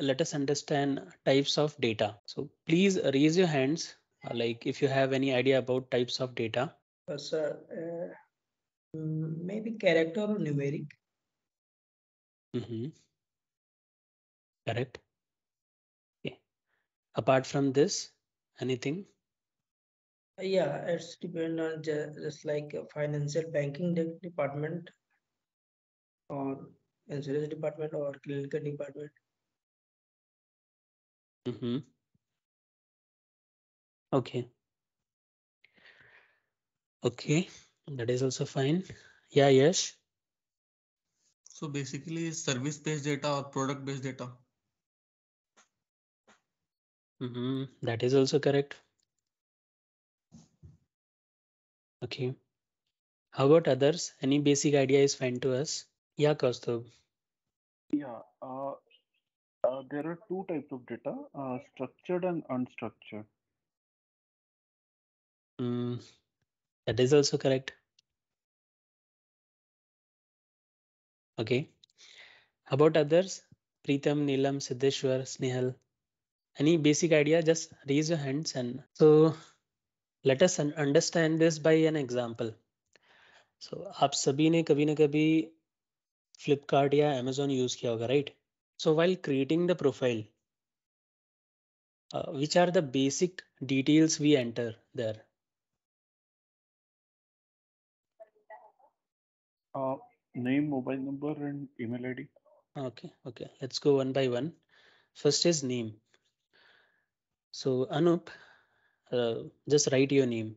let us understand types of data. So please raise your hands, uh, like if you have any idea about types of data. Uh, sir, uh, mm, maybe character or numeric. Mm-hmm. Correct. Okay. Apart from this, anything? Uh, yeah, it's depend on just, like financial banking department or insurance department or clinical department. Mm-hmm. Okay. Okay, that is also fine. Yeah, yes. So basically service based data or product based data. Mm-hmm. That is also correct. Okay. How about others? Any basic idea is fine to us. Yeah, Kaustubh. Yeah, uh, uh, there are two types of data, uh, structured and unstructured. Mm, that is also correct. Okay. about others? Pritham, Neelam, Siddeshwar, Snehal. Any basic idea? Just raise your hands and so let us understand this by an example. So आप सभी ने कभी ना कभी Flipkart Amazon, Amazon use so while creating the profile, uh, which are the basic details we enter there? Uh, name, mobile number and email ID. Okay, okay. Let's go one by one. First is name. So Anup, uh, just write your name.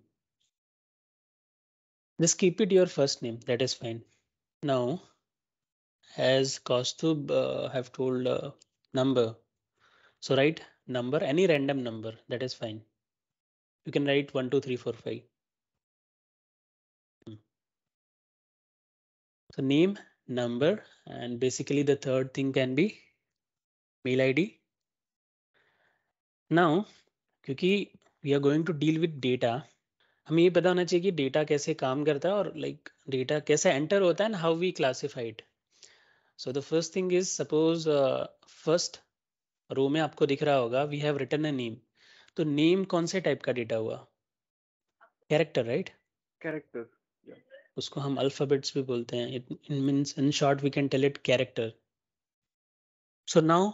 Just keep it your first name. That is fine. Now as Kostub uh, have told uh, number. So write number, any random number, that is fine. You can write 1, 2, 3, 4, 5. Hmm. So name, number, and basically the third thing can be mail ID. Now, because we are going to deal with data, we need to know चाहिए data data कैसे काम करता है और like like, data कैसे so the first thing is suppose first row में आपको दिख रहा होगा we have written a name तो नेम कौन से टाइप का डेटा हुआ कैरेक्टर राइट कैरेक्टर उसको हम अल्फाबेट्स भी बोलते हैं it in means in short we can tell it character so now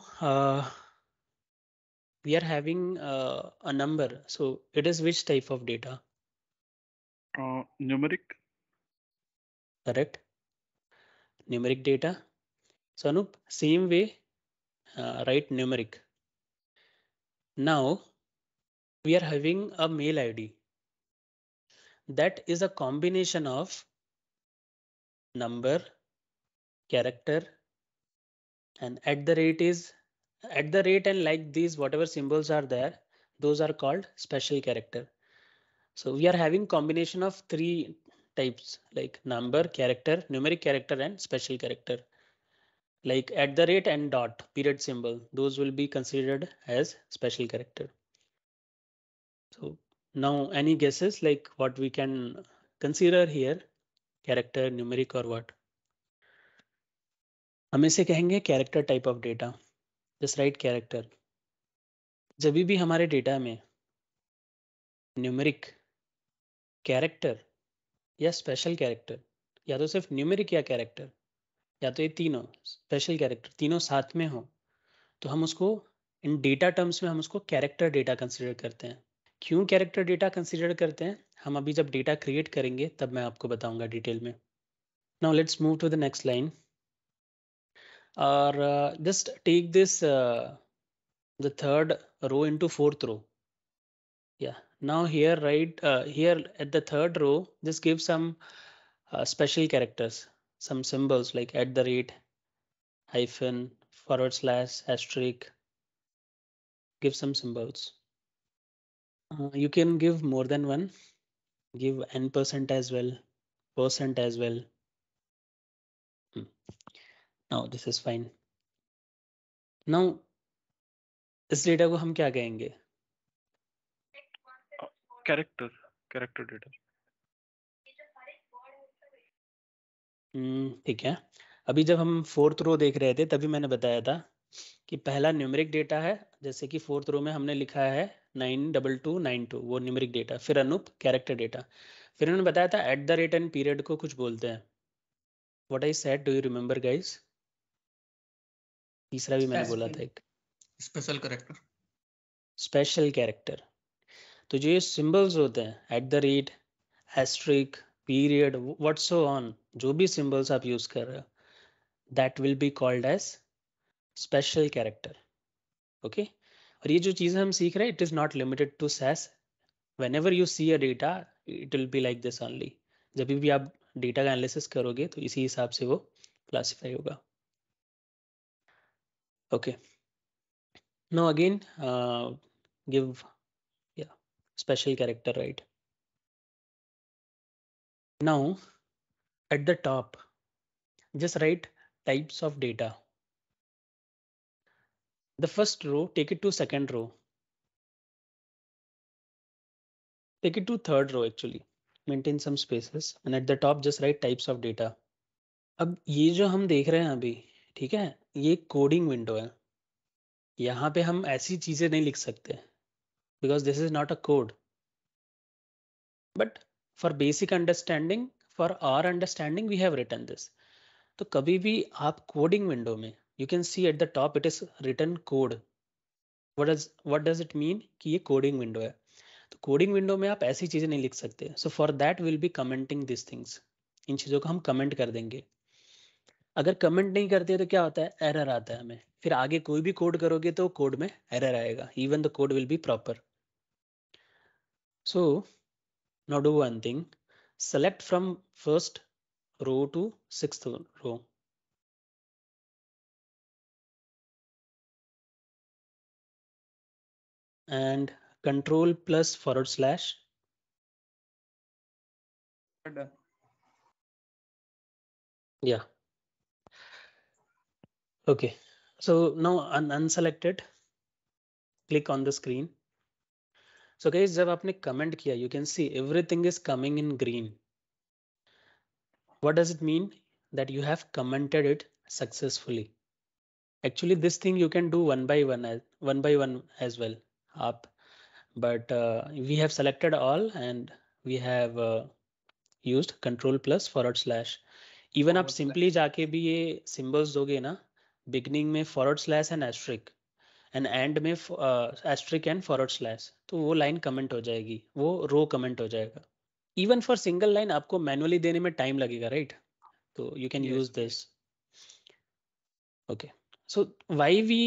we are having a number so it is it type of data of data uh, numeric correct So Anup, same way, uh, write numeric. Now we are having a mail ID. That is a combination of number, character, and at the rate is at the rate and like these whatever symbols are there, those are called special character. So we are having combination of three types like number, character, numeric character, and special character. like at the rate and dot period symbol those will be considered as special character so now any guesses like what we can consider here character numeric or what हम इसे कहेंगे character type of data just right character जब भी हमारे data में numeric character या special character या तो सिर्फ न्यूमेरिक या कैरेक्टर या तो ये तीनों स्पेशल कैरेक्टर तीनों साथ में हो तो हम उसको इन डेटा टर्म्स में हम उसको कैरेक्टर डेटा कंसिडर करते हैं क्यों कैरेक्टर डेटा कंसिडर करते हैं हम अभी जब डेटा क्रिएट करेंगे तब मैं आपको बताऊंगा डिटेल में now let's move to the next line और just take this the third row into fourth row या now right uh, at at the third row just give some uh, some symbols like at the rate, hyphen, forward slash, asterisk. Give some symbols. Uh, you can give more than one. Give n percent as well, percent as well. No, hmm. Now this is fine. Now this data को हम क्या कहेंगे character हम्म, ठीक है अभी जब हम fourth row देख रहे थे तभी मैंने बताया था कि पहला न्यूमरिक डेटा है जैसे कि फोर्थ रो में हमने लिखा है nine double two nine two वो न्यूमरिक डेटा फिर अनुप कैरेक्टर डेटा फिर उन्होंने बताया था at the rate and period को कुछ बोलते हैं what I said do you remember guys तीसरा भी मैंने बोला था एक स्पेशल कैरेक्टर स्पेशल कैरेक्टर तो जो ये सिंबल्स होते हैं at the rate asterisk period what so on जो भी सिंबल्स आप यूज कर रहे हो that will be called as special character okay और ये जो चीज़ हम सीख रहे हैं it is not limited to SAS whenever you see a data it will be like this only जब भी आप डेटा का एनालिसिस करोगे तो इसी हिसाब से वो क्लासीफाई होगा okay no again give special character right now at the top, just write types of data. The first row, take it to second row. Take it to third row actually. Maintain some spaces and at the top just write types of data. ab ye jo hum dekh rahe hain abhi theek hai ye coding window hai yahan pe hum aisi cheeze nahi likh sakte because this is not a code but for basic understanding for our understanding we have written this तो कभी भी आप coding window में you can see at the top it is written code what does it mean कि ये coding window है तो coding window में आप ऐसी चीज़ें नहीं लिख सकते so for that will be commenting this things इन चीज़ों को हम कमेंट कर देंगे अगर कमेंट नहीं करते तो क्या होता है एरर आता है हमें फिर आगे कोई भी कोड करोगे तो कोड में एरर आएगा even the code will be proper so not do one thing select from first row to sixth row. And control plus forward slash. Yeah. Okay. So now un unselected, click on the screen. So so guys जब आपने comment किया you can see everything is coming in green what does it mean that you have commented it successfully actually this thing you can do one by one one by one as well आप but we have selected all and we have used control plus forward slash even आप simply जाके भी ये symbols दोगे ना beginning में forward slash and asterisk and end में asterisk and forward slash तो वो लाइन कमेंट हो जाएगी वो रो कमेंट हो जाएगा इवन फॉर सिंगल लाइन आपको मैनुअली देने में टाइम लगेगा राइट तो you can use this okay so why we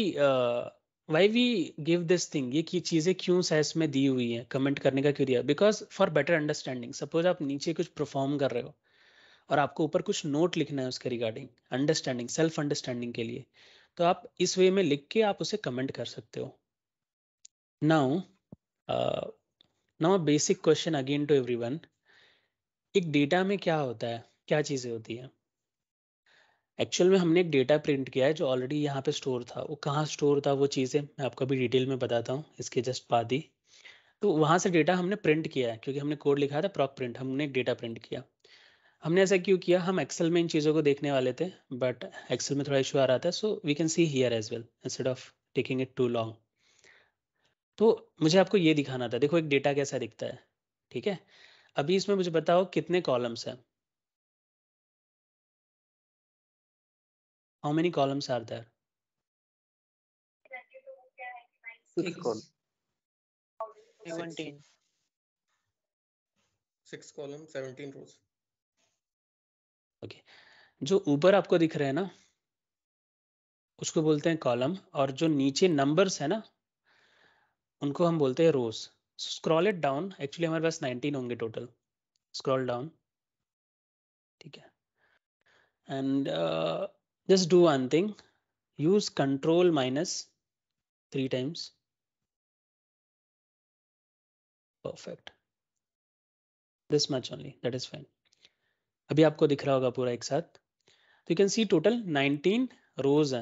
why we give this thing ये की चीजें क्यों सेस में दी हुई है कमेंट करने का क्यों दिया because for better understanding suppose आप नीचे कुछ परफॉर्म कर रहे हो और आपको ऊपर कुछ नोट लिखना है उसके रिगार्डिंग अंडरस्टैंडिंग सेल्फ अंडरस्टैंडिंग के लिए तो आप इस वे में लिख के आप उसे कमेंट कर सकते हो now now basic question again to everyone एक डेटा में क्या होता है क्या चीजें होती है एक्चुअल में हमने एक डेटा प्रिंट किया है जो ऑलरेडी यहाँ पे स्टोर था वो कहाँ स्टोर था वो चीज़ें मैं आपको भी डिटेल में बताता हूँ इसके जस्ट बाद ही तो वहाँ से डेटा हमने प्रिंट किया है क्योंकि हमने कोड लिखा था प्रॉक प्रिंट हमने एक डेटा प्रिंट किया हमने ऐसा क्यों किया हम एक्सेल में इन चीज़ों को देखने वाले थे बट एक्सेल में थोड़ा इशू आ रहा था so we can see here as well instead of taking it too long तो मुझे आपको ये दिखाना था देखो एक डेटा कैसा दिखता है ठीक है अभी इसमें मुझे बताओ कितने कॉलम्स हैं how many columns are there six column seventeen rows okay जो ऊपर आपको दिख रहा है ना उसको बोलते हैं कॉलम और जो नीचे नंबर्स है ना उनको हम बोलते हैं rows scroll it down actually हमारे पास 19 होंगे टोटल स्क्रॉल डाउन ठीक है and just do one thing use control minus three times perfect this much only that is fine अभी आपको दिख रहा होगा पूरा एक साथ तो you can see total 19 rows है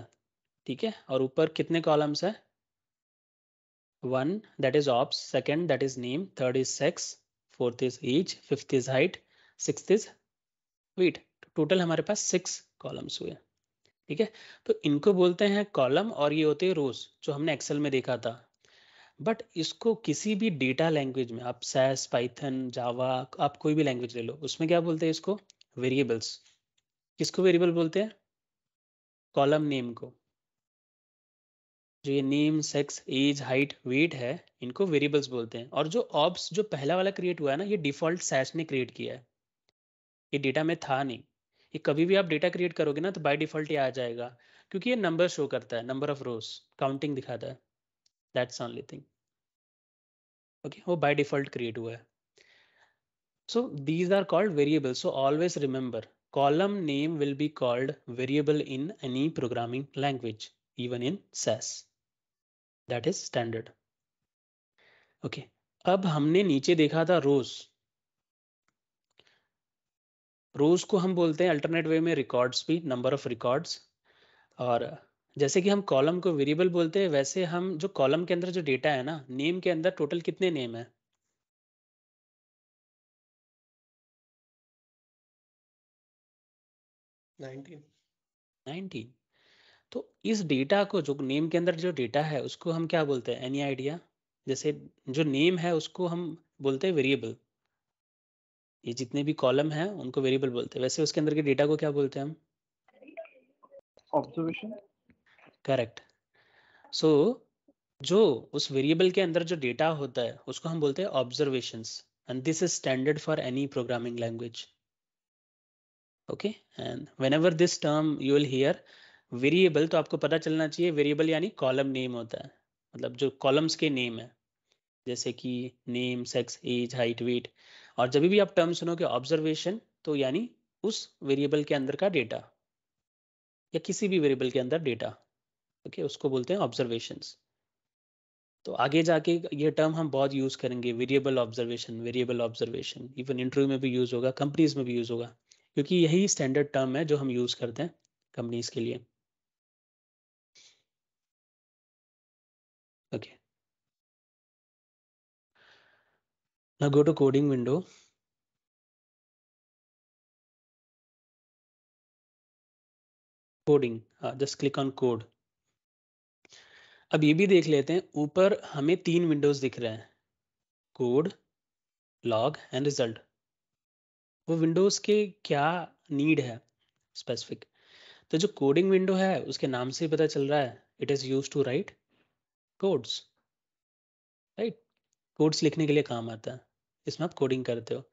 ठीक है और ऊपर कितने कॉलम्स हैं one that is obs second that is name third is sex fourth is age fifth is height six is weight total हमारे पास सिक्स कॉलम्स हुए ठीक है तो इनको बोलते हैं कॉलम और ये होते हैं रोज जो हमने एक्सेल में देखा था बट इसको किसी भी डेटा लैंग्वेज में आप सैस पाइथन जावा आप कोई भी लैंग्वेज ले लो उसमें क्या बोलते हैं इसको वेरिएबल्स किसको वेरिएबल बोलते हैं कॉलम नेम को जो ये name sex age height weight है इनको वेरिएबल्स बोलते हैं और जो ऑब्स जो पहला वाला क्रिएट हुआ है ना ये डिफॉल्ट सैश ने क्रिएट किया है ये डेटा में था नहीं ये कभी भी आप डेटा क्रिएट करोगे ना तो बाय डिफॉल्ट ये आ जाएगा क्योंकि ये नंबर शो करता है नंबर ऑफ रोज काउंटिंग दिखाता है दैट्स ऑनली थिंग ओके वो बाय डिफॉल्ट क्रिएट हुआ है So these are called variables. So always remember column name will be called variable in any programming language, even in SAS. That is standard. Okay. ab humne niche dekha tha rows रोज को हम बोलते हैं alternate वे में records भी number of records और जैसे कि हम कॉलम को वेरिएबल बोलते हैं वैसे हम जो कॉलम के अंदर जो डेटा है ना नेम के अंदर टोटल कितने नेम है 19 तो इस डेटा को जो नेम के अंदर जो डेटा है उसको हम क्या बोलते हैं एनी आइडिया जैसे जो नेम है उसको हम बोलते हैं वेरिएबल ये जितने भी कॉलम हैं उनको वेरिएबल बोलते हैं वैसे उसके अंदर के डेटा को क्या बोलते हैं हम ऑब्जर्वेशन करेक्ट सो जो उस वेरिएबल के अंदर जो डेटा होता है उसको हम बोलते हैं observations and this is standard for any programming language okay and whenever this term you will hear variable तो आपको पता चलना चाहिए वेरिएबल यानी कॉलम नेम होता है मतलब जो कॉलम्स के नेम है जैसे कि name sex age height weight और जब भी आप टर्म सुनोगे ऑब्जर्वेशन तो यानी उस वेरिएबल के अंदर का डेटा या किसी भी वेरिएबल के अंदर डेटा ओके okay, उसको बोलते हैं ऑब्जर्वेशंस तो आगे जाके ये टर्म हम बहुत यूज करेंगे variable observation variable observation even interview में भी यूज होगा कंपनीज में भी यूज होगा क्योंकि यही स्टैंडर्ड टर्म है जो हम यूज करते हैं कंपनीज के लिए okay now go to coding window coding just click on code अब ये भी देख लेते हैं ऊपर हमें तीन विंडोज दिख रहे हैं कोड लॉग एंड रिजल्ट वो विंडोज के क्या नीड है स्पेसिफिक तो जो कोडिंग विंडो है उसके नाम से पता चल रहा है it is use to write codes write codes लिखने के लिए काम आता है इसमें आप कोडिंग करते हो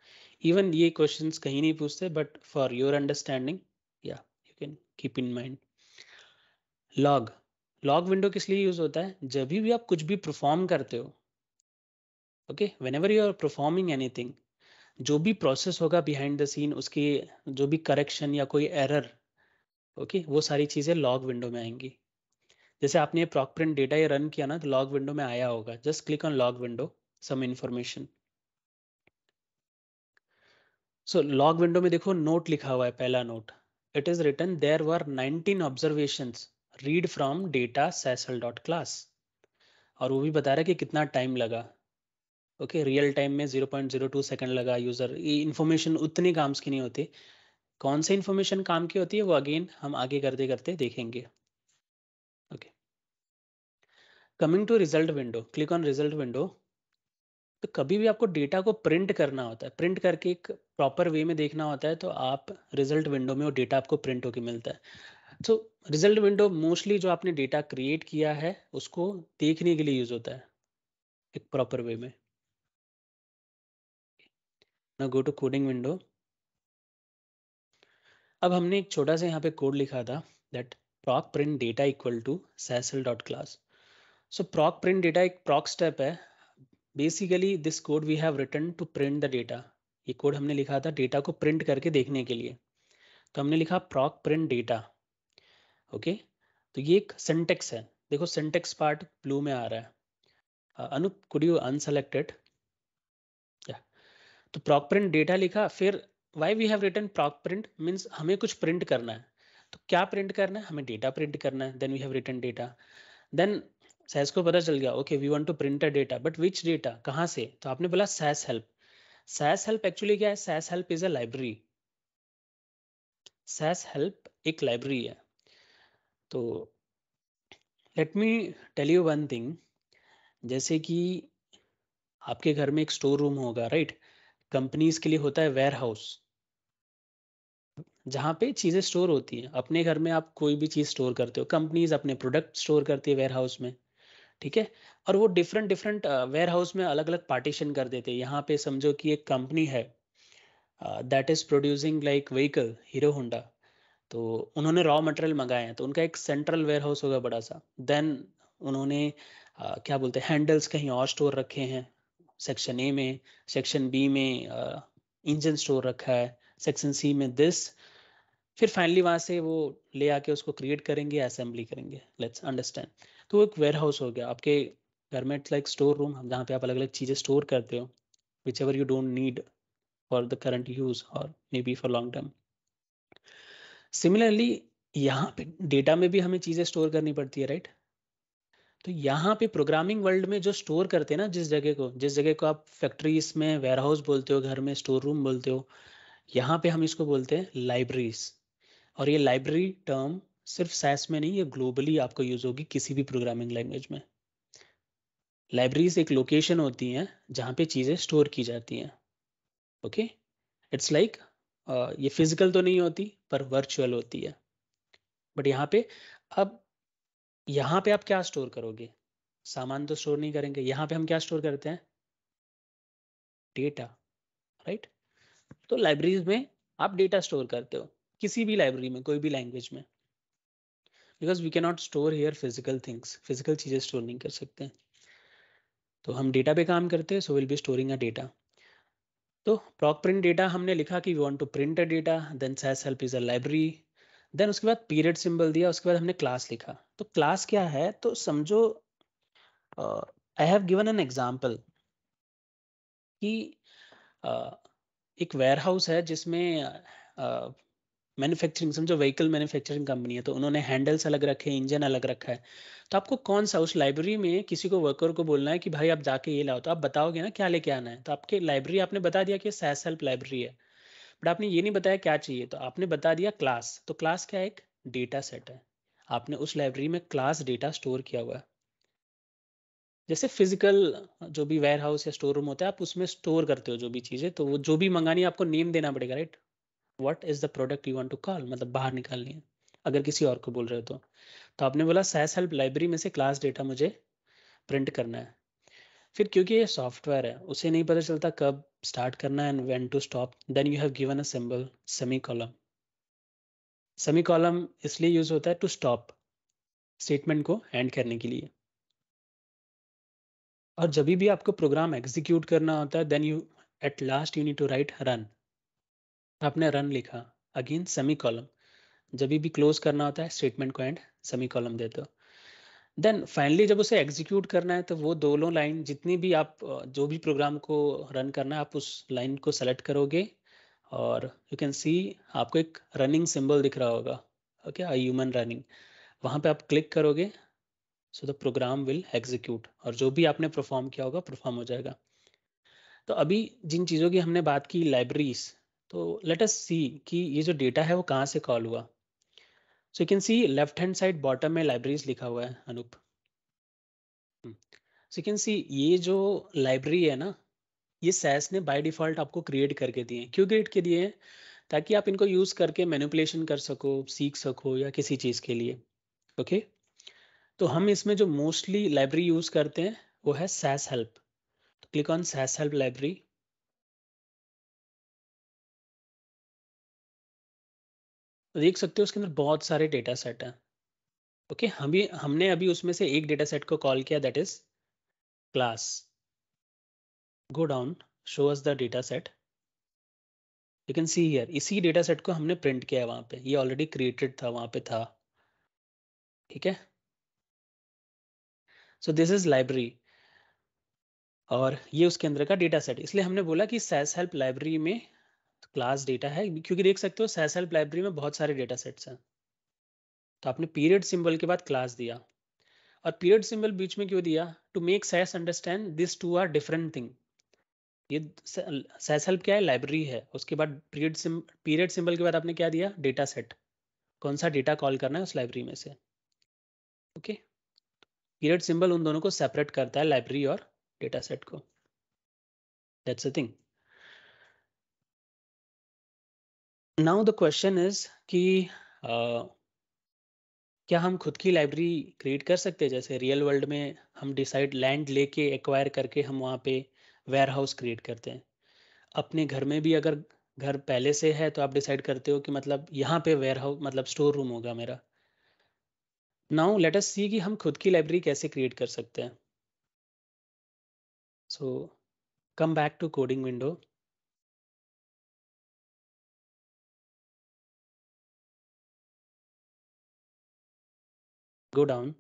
इवन ये क्वेश्चंस कहीं नहीं पूछते बट फॉर योर अंडरस्टैंडिंग या you can keep in mind log log window किस लिए यूज होता है जब भी आप कुछ भी परफॉर्म करते हो okay whenever you are performing anything जो भी प्रोसेस होगा बिहाइंड द सीन उसकी जो भी करेक्शन या कोई एरर ओके वो सारी चीज़ें लॉग विंडो में आएंगी जैसे आपने प्रॉक प्रिंट डेटा ये रन किया ना तो लॉग विंडो में आया होगा just click on log window some information so log window में देखो नोट लिखा हुआ है पहला note it is written there were 19 observation read from data sashelp dot class और वो भी बता रहा है कि कितना टाइम लगा ओके रियल टाइम में 0.02 सेकेंड लगा यूज़र ये इन्फॉर्मेशन उतनी काम की नहीं होती कौन सी इन्फॉर्मेशन काम की होती है वो अगेन हम आगे करते करते देखेंगे okay coming to result window click on result window तो कभी भी आपको डेटा को प्रिंट करना होता है प्रिंट करके एक प्रॉपर वे में देखना होता है तो आप रिजल्ट विंडो में वो डेटा आपको प्रिंट होके मिलता है तो रिजल्ट विंडो मोस्टली जो आपने डेटा क्रिएट किया है उसको देखने के लिए यूज होता है एक प्रॉपर वे में Now go to coding window. अब हमने एक छोटा सा यहाँ पे कोड लिखा था that proc print data equal to sasl dot class. So proc print data एक proc step है. Basically this code we have written to print the data. ये कोड हमने लिखा था डेटा को प्रिंट करके देखने के लिए तो हमने लिखा proc print data. Okay okay? तो ये एक सिंटेक्स है देखो सिंटेक्स पार्ट ब्लू में आ रहा है अनुप कुड यू अनसेलेक्टेड तो प्रॉक प्रिंट डेटा लिखा फिर why we have written proc print means हमें कुछ प्रिंट करना है तो क्या प्रिंट करना है हमें डेटा प्रिंट करना है then we have return data then SAS को पता चल गया okay we want to print a data but which data कहाँ से तो आपने बोला SAS help SAS help actually क्या है SAS help is a library SAS help एक लाइब्रेरी है तो let me tell you one thing जैसे कि आपके घर में एक स्टोर रूम होगा राइट कंपनीज के लिए होता है वेयर हाउस जहां पे चीज़ें स्टोर होती हैं अपने घर में आप कोई भी चीज़ स्टोर करते हो कंपनीज अपने प्रोडक्ट स्टोर करती है वेयर हाउस में ठीक है और वो डिफरेंट डिफरेंट वेयर हाउस में अलग अलग पार्टीशन कर देते हैं यहाँ पे समझो कि एक कंपनी है that is producing like vehicle Hero Honda तो उन्होंने रॉ मटेरियल मंगाए हैं तो उनका एक सेंट्रल वेयर हाउस होगा बड़ा सा देन उन्होंने uh, क्या बोलते हैं हैंडल्स कहीं और स्टोर रखे हैं सेक्शन ए में सेक्शन बी में इंजन स्टोर रखा है सेक्शन सी में दिस फिर फाइनली वहां से वो ले आके उसको क्रिएट करेंगे असेंबली करेंगे लेट्स अंडरस्टैंड तो एक वेयर हाउस हो गया आपके घर में लाइक स्टोर रूम जहाँ पे आप अलग अलग चीज़ें स्टोर करते हो whichever you don't need for the current use और maybe for long term similarly यहाँ पे डेटा में भी हमें चीज़ें स्टोर करनी पड़ती है राइट right? तो यहाँ पे प्रोग्रामिंग वर्ल्ड में जो स्टोर करते हैं ना जिस जगह को जिस जगह को आप फैक्ट्रीज में वेयरहाउस बोलते हो घर में स्टोर रूम बोलते हो यहाँ पे हम इसको बोलते हैं लाइब्रेरीज और ये लाइब्रेरी टर्म सिर्फ साइंस में नहीं ये ग्लोबली आपको यूज होगी किसी भी प्रोग्रामिंग लैंग्वेज में लाइब्रेरीज एक लोकेशन होती हैं जहाँ पे चीज़ें स्टोर की जाती हैं ओके इट्स लाइक ये फिजिकल तो नहीं होती पर वर्चुअल होती है बट यहाँ पे अब यहाँ पे आप क्या स्टोर करोगे सामान तो स्टोर नहीं करेंगे यहाँ पे हम क्या स्टोर करते हैं डेटा राइट तो लाइब्रेरीज में आप डेटा स्टोर करते हो किसी भी लाइब्रेरी में कोई भी लैंग्वेज में because we cannot store here physical things physical चीज़ें स्टोर नहीं कर सकते तो हम डेटा पे काम करते हैं so will be storing a data तो प्रॉक प्रिंट डेटा हमने लिखा कि we want to print a data then SAS is a library then उसके बाद पीरियड सिंबल दिया उसके बाद हमने क्लास लिखा तो क्लास क्या है तो समझो I have given an example कि uh, एक वेयर हाउस है जिसमें मैन्युफैक्चरिंग uh, समझो व्हीकल मैन्युफैक्चरिंग कंपनी है तो उन्होंने हैंडल्स अलग रखे हैं इंजन अलग रखा है तो आपको कौन सा उस लाइब्रेरी में किसी को वर्कर को बोलना है कि भाई आप जाके ये लाओ तो आप बताओगे ना क्या लेके आना है तो आपके लाइब्रेरी आपने बता दिया कि सहस लाइब्रेरी है बट आपने ये नहीं बताया क्या चाहिए तो आपने बता दिया क्लास तो क्लास क्या एक डेटा सेट है आपने उस लाइब्रेरी में क्लास डेटा स्टोर किया हुआ है जैसे फिजिकल जो भी वेयर हाउस या स्टोर रूम होता है आप उसमें स्टोर करते हो जो भी चीज़ें तो वो जो भी मंगानी है आपको नेम देना पड़ेगा right what is the product you want to call मतलब बाहर निकालनी है अगर किसी और को बोल रहे हो तो, तो आपने बोला सैस हेल्प लाइब्रेरी में से क्लास डेटा मुझे प्रिंट करना है फिर क्योंकि ये सॉफ्टवेयर है उसे नहीं पता चलता कब स्टार्ट करना है and when to stop then you have given a symbol semicolon semicolon इसलिए यूज होता है टू स्टॉप स्टेटमेंट को एंड करने के लिए और जब भी आपको प्रोग्राम एग्जीक्यूट करना होता है then you at last you need to write run आपने रन लिखा अगेन सेमी कॉलम जब भी क्लोज करना होता है स्टेटमेंट को एंड सेमी कॉलम देते हो देन फाइनली जब उसे एग्जीक्यूट करना है तो वो दोनों लाइन जितनी भी आप जो भी प्रोग्राम को रन करना है आप उस लाइन को सेलेक्ट करोगे और यू कैन सी आपको एक रनिंग सिंबल दिख रहा होगा ओके आई ह्यूमन रनिंग वहाँ पे आप क्लिक करोगे so the program will execute और जो भी आपने परफॉर्म किया होगा परफॉर्म हो जाएगा तो अभी जिन चीज़ों की हमने बात की लाइब्रेरीज तो लेट अस सी कि ये जो डेटा है वो कहाँ से कॉल हुआ so you can see left hand side bottom में लाइब्रेरीज लिखा हुआ है Anup so you can see ये जो लाइब्रेरी है ना ये सैस ने बाय डिफॉल्ट आपको क्रिएट करके दिए क्यों क्रिएट के दिए ताकि आप इनको यूज करके मैनिपुलेशन कर सको सीख सको या किसी चीज के लिए ओके तो हम इसमें जो मोस्टली लाइब्रेरी यूज करते हैं वो है SAS help click on SAS help library देख सकते हो उसके अंदर बहुत सारे डेटा सेट हैं ओके okay, हम भी हमने अभी उसमें से एक डेटा सेट को कॉल किया that is class go down show us the data set you can see here इसी डेटा सेट को हमने प्रिंट किया है वहां पे ये ऑलरेडी क्रिएटेड था वहां पे था ठीक है सो दिस इज लाइब्रेरी और ये उसके अंदर का डेटा सेट इसलिए हमने बोला कि सेस हेल्प लाइब्रेरी में क्लास डेटा है क्योंकि देख सकते हो सैसेल्फ लाइब्रेरी में बहुत सारे डेटा सेट्स हैं तो आपने पीरियड सिंबल के बाद क्लास दिया और पीरियड सिंबल बीच में क्यों दिया to make SAS understand this two are different thing ये सैस हेल्प क्या है लाइब्रेरी है उसके बाद पीरियड पीरियड सिंबल के बाद आपने क्या दिया डेटा सेट कौन सा डेटा कॉल करना है उस लाइब्रेरी में से ओके पीरियड सिंबल उन दोनों को सेपरेट करता है लाइब्रेरी और डेटा सेट को that's a thing now the question is कि uh, क्या हम खुद की लाइब्रेरी क्रिएट कर सकते हैं जैसे रियल वर्ल्ड में हम डिसाइड लैंड लेके एक्वायर करके हम वहाँ पे वेयर हाउस क्रिएट करते हैं अपने घर में भी अगर घर पहले से है तो आप डिसाइड करते हो कि मतलब यहाँ पे वेयर हाउस मतलब स्टोर रूम होगा मेरा नाउ लेट अस सी कि हम खुद की लाइब्रेरी कैसे क्रिएट कर सकते हैं so come back to coding window go down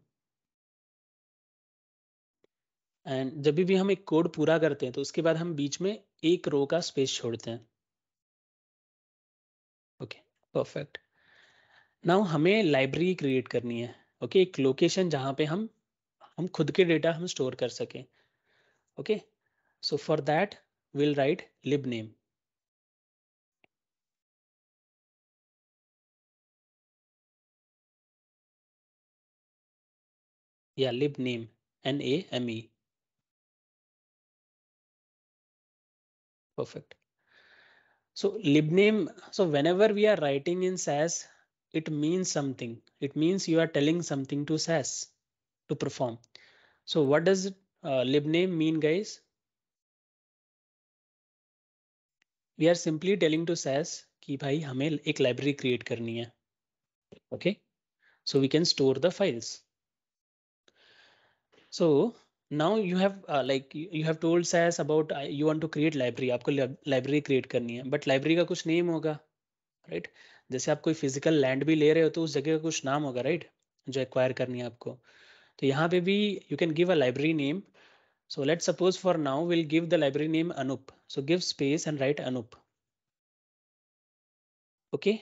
and जब भी हम एक कोड पूरा करते हैं तो उसके बाद हम बीच में एक रो का स्पेस छोड़ते हैं ओके परफेक्ट नाउ हमें लाइब्रेरी क्रिएट करनी है ओके okay, एक लोकेशन जहां पे हम हम खुद के डेटा हम स्टोर कर सकें okay so for that will write lib name Yeah, lib name N A M E. Perfect. So libname, so whenever we are writing in SAS, it means something. It means you are telling something to SAS to perform. So what does uh, libname mean, guys? We are simply telling to SAS कि भाई हमें एक library create करनी है Okay? So we can store the files." so now you have uh, like you have told SAS about uh, you want to create library aapko library create karni hai but library ka kuch name hoga right jaise aap koi physical land bhi le rahe ho to us jagah ka kuch naam hoga right jo acquire karni hai aapko to yahan pe bhi you can give a library name so let's suppose for now we'll give the library name Anup so give space and write Anup okay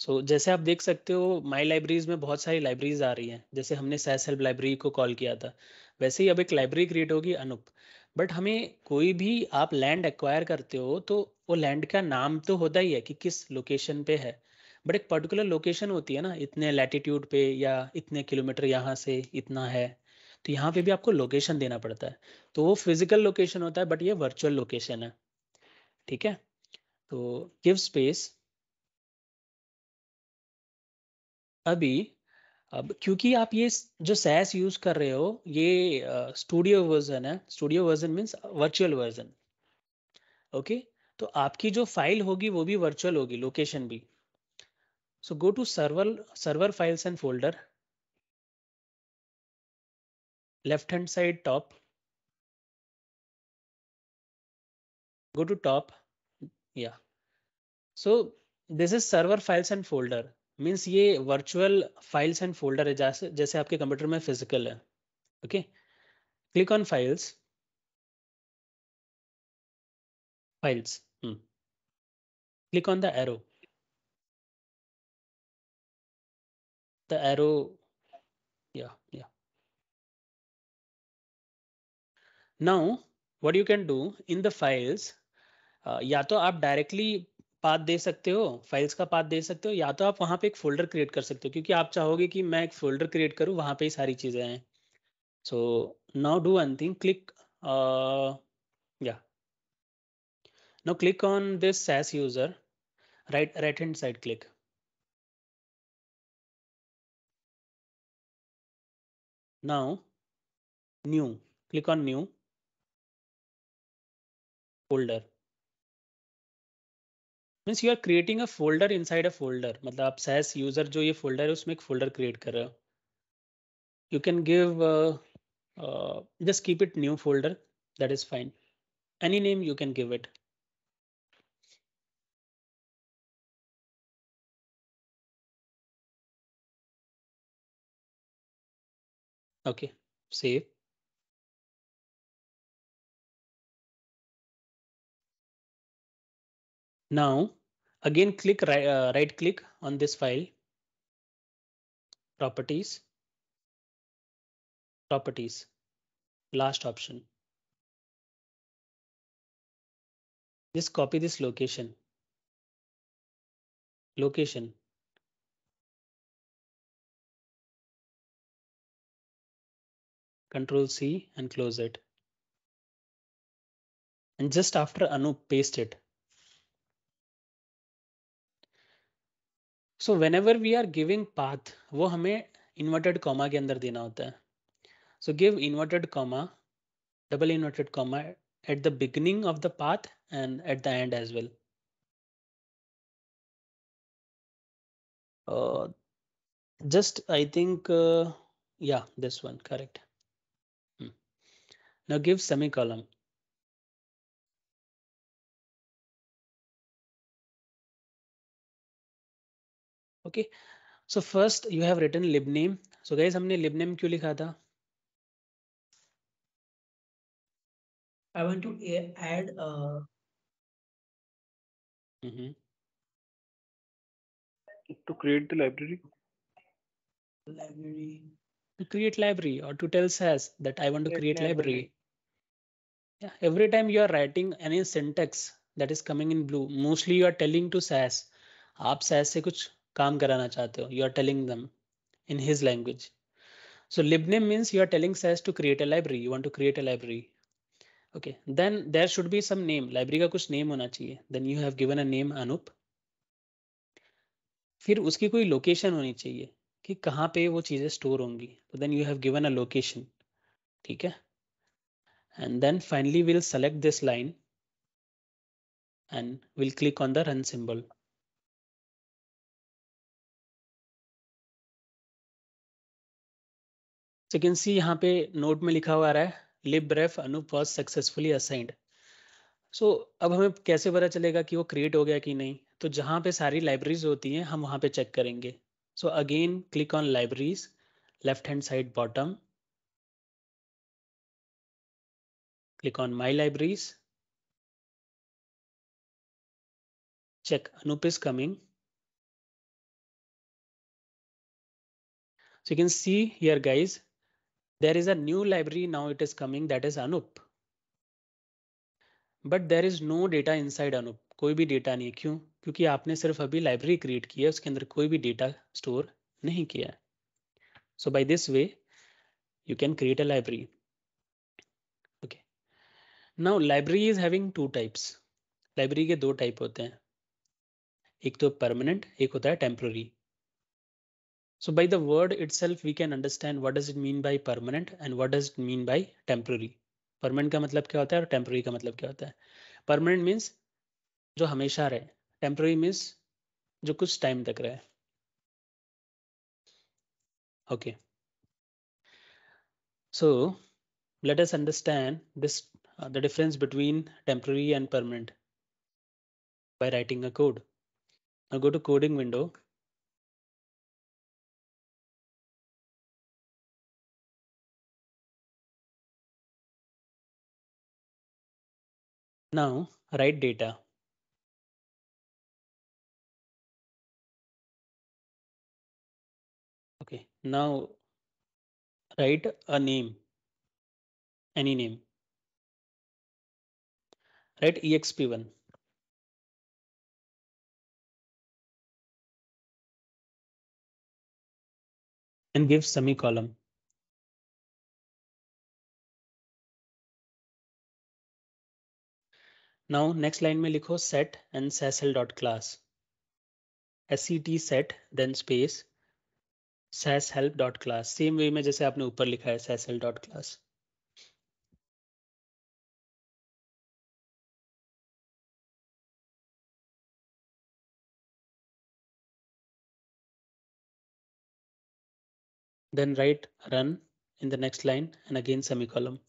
so so, जैसे आप देख सकते हो माई libraries में बहुत सारी libraries आ रही हैं जैसे हमने सेस हेल्प लाइब्रेरी को कॉल किया था वैसे ही अब एक लाइब्रेरी क्रिएट होगी अनुप बट हमें कोई भी आप लैंड एक्वायर करते हो तो वो लैंड का नाम तो होता ही है कि किस लोकेशन पे है बट एक पर्टिकुलर लोकेशन होती है ना इतने लैटिट्यूड पे या इतने किलोमीटर यहाँ से इतना है तो यहाँ पे भी आपको लोकेशन देना पड़ता है तो वो फिजिकल लोकेशन होता है बट ये वर्चुअल लोकेशन है ठीक है तो गिव स्पेस अभी अब क्योंकि आप ये जो सैस यूज कर रहे हो ये स्टूडियो वर्जन है studio version means virtual version okay तो आपकी जो फाइल होगी वो भी वर्चुअल होगी लोकेशन भी so go to server server files and folder left hand side top go to top या so this is server files and folder means ये वर्चुअल फाइल्स एंड फोल्डर है जैसे जैसे आपके कंप्यूटर में फिजिकल है okay click on files files click on the arrow the arrow now what you can do in the files या तो आप डायरेक्टली पाथ दे सकते हो फाइल्स का पाथ दे सकते हो या तो आप वहाँ पे एक फोल्डर क्रिएट कर सकते हो क्योंकि आप चाहोगे कि मैं एक फोल्डर क्रिएट करूँ वहाँ पे ही सारी चीज़ें हैं so now do one thing click या no click on this SAS user right right hand side click now new click on new folder means you are creating a folder inside a folder मतलब आप cess user जो ये folder है उसमें एक folder create कर रहे हो you can give just keep it new folder that is fine any name you can give it okay save Now, again click right, uh, right click on this file, properties, properties, last option. Just copy this location, location. Control C and close it. And just after Anu, paste it. So whenever we are giving path वो हमें inverted comma के अंदर देना होता है so give inverted comma double inverted comma at the beginning of the path and at the end as well just I think uh, yeah this one correct hmm. now give semicolon okay so first you have return libname so guess हमने libname क्यों लिखा था I want to add. Uh, mm -hmm. To create the library. Library. To create library or to tell SAS that I want to create, create library. library. Yeah, every time you are writing any syntax that is coming in blue, mostly you are telling to SAS. आप SAS से कुछ काम कराना चाहते हो you are telling them in his language so libname means you are telling SAS to create a library you want to create a library okay then there should be some name library का कुछ name होना चाहिए then you have given a name Anup फिर उसकी कोई location होनी चाहिए कि कहाँ पे वो चीज़ें स्टोर होंगी तो then you have given a location ठीक है and then finally will select this line and will click on the run symbol second see यहाँ पे नोट में लिखा हुआ आ रहा है lib ref Anup was successfully assigned so अब हमें कैसे पता चलेगा कि वो क्रिएट हो गया कि नहीं तो जहाँ पे सारी लाइब्रेरीज होती हैं हम वहाँ पे चेक करेंगे so again click on libraries left hand side bottom click on my libraries check Anup is coming so you can see here guys there is a new library now it is coming that is anup but there is no data inside Anup कोई भी data नहीं क्यों क्योंकि आपने सिर्फ अभी library create की है उसके अंदर कोई भी डेटा स्टोर नहीं किया है so by this way you can create a library okay now library is having two types library के दो टाइप होते हैं एक तो परमानेंट एक होता है temporary So by the word itself, we can understand what does it mean by permanent and what does it mean by temporary. Permanent ka matlab kya hota hai aur temporary ka matlab kya hota hai? Permanent means jo हमेशा rahe. temporary means jo kuch time tak rahe. Okay. So let us understand this uh, the difference between temporary and permanent by writing a code. Now go to coding window Now write data. Okay, now write a name, any name. Write exp1. And give semicolon. Now next line mein likho set and sashel.class. set set then space sashel.class. Same way mein jaysay aapne upar likha hai sashel.class. Then write run in the next line and again semicolon.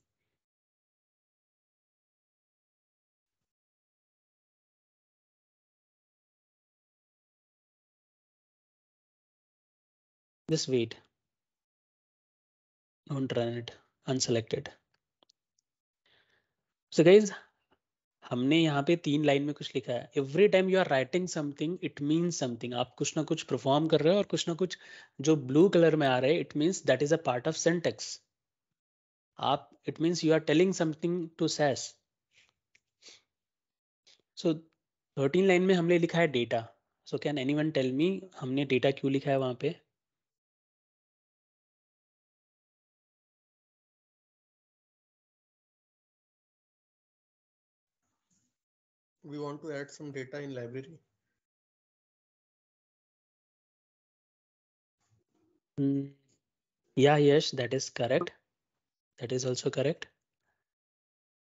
this wait. Don't run it unselected. So guys, हमने यहाँ पे तीन line में कुछ लिखा है every time you are writing something it means something आप कुछ ना कुछ परफॉर्म कर रहे हो और कुछ ना कुछ जो ब्लू कलर में आ रहे हैं it means that is a part of syntax आप it means you are telling something to SAS so thirteen line में हमने लिखा है data so can anyone tell me हमने डेटा क्यों लिखा है वहां पे we want to add some data in library. Mm. Yeah, yes, that is correct. That is also correct.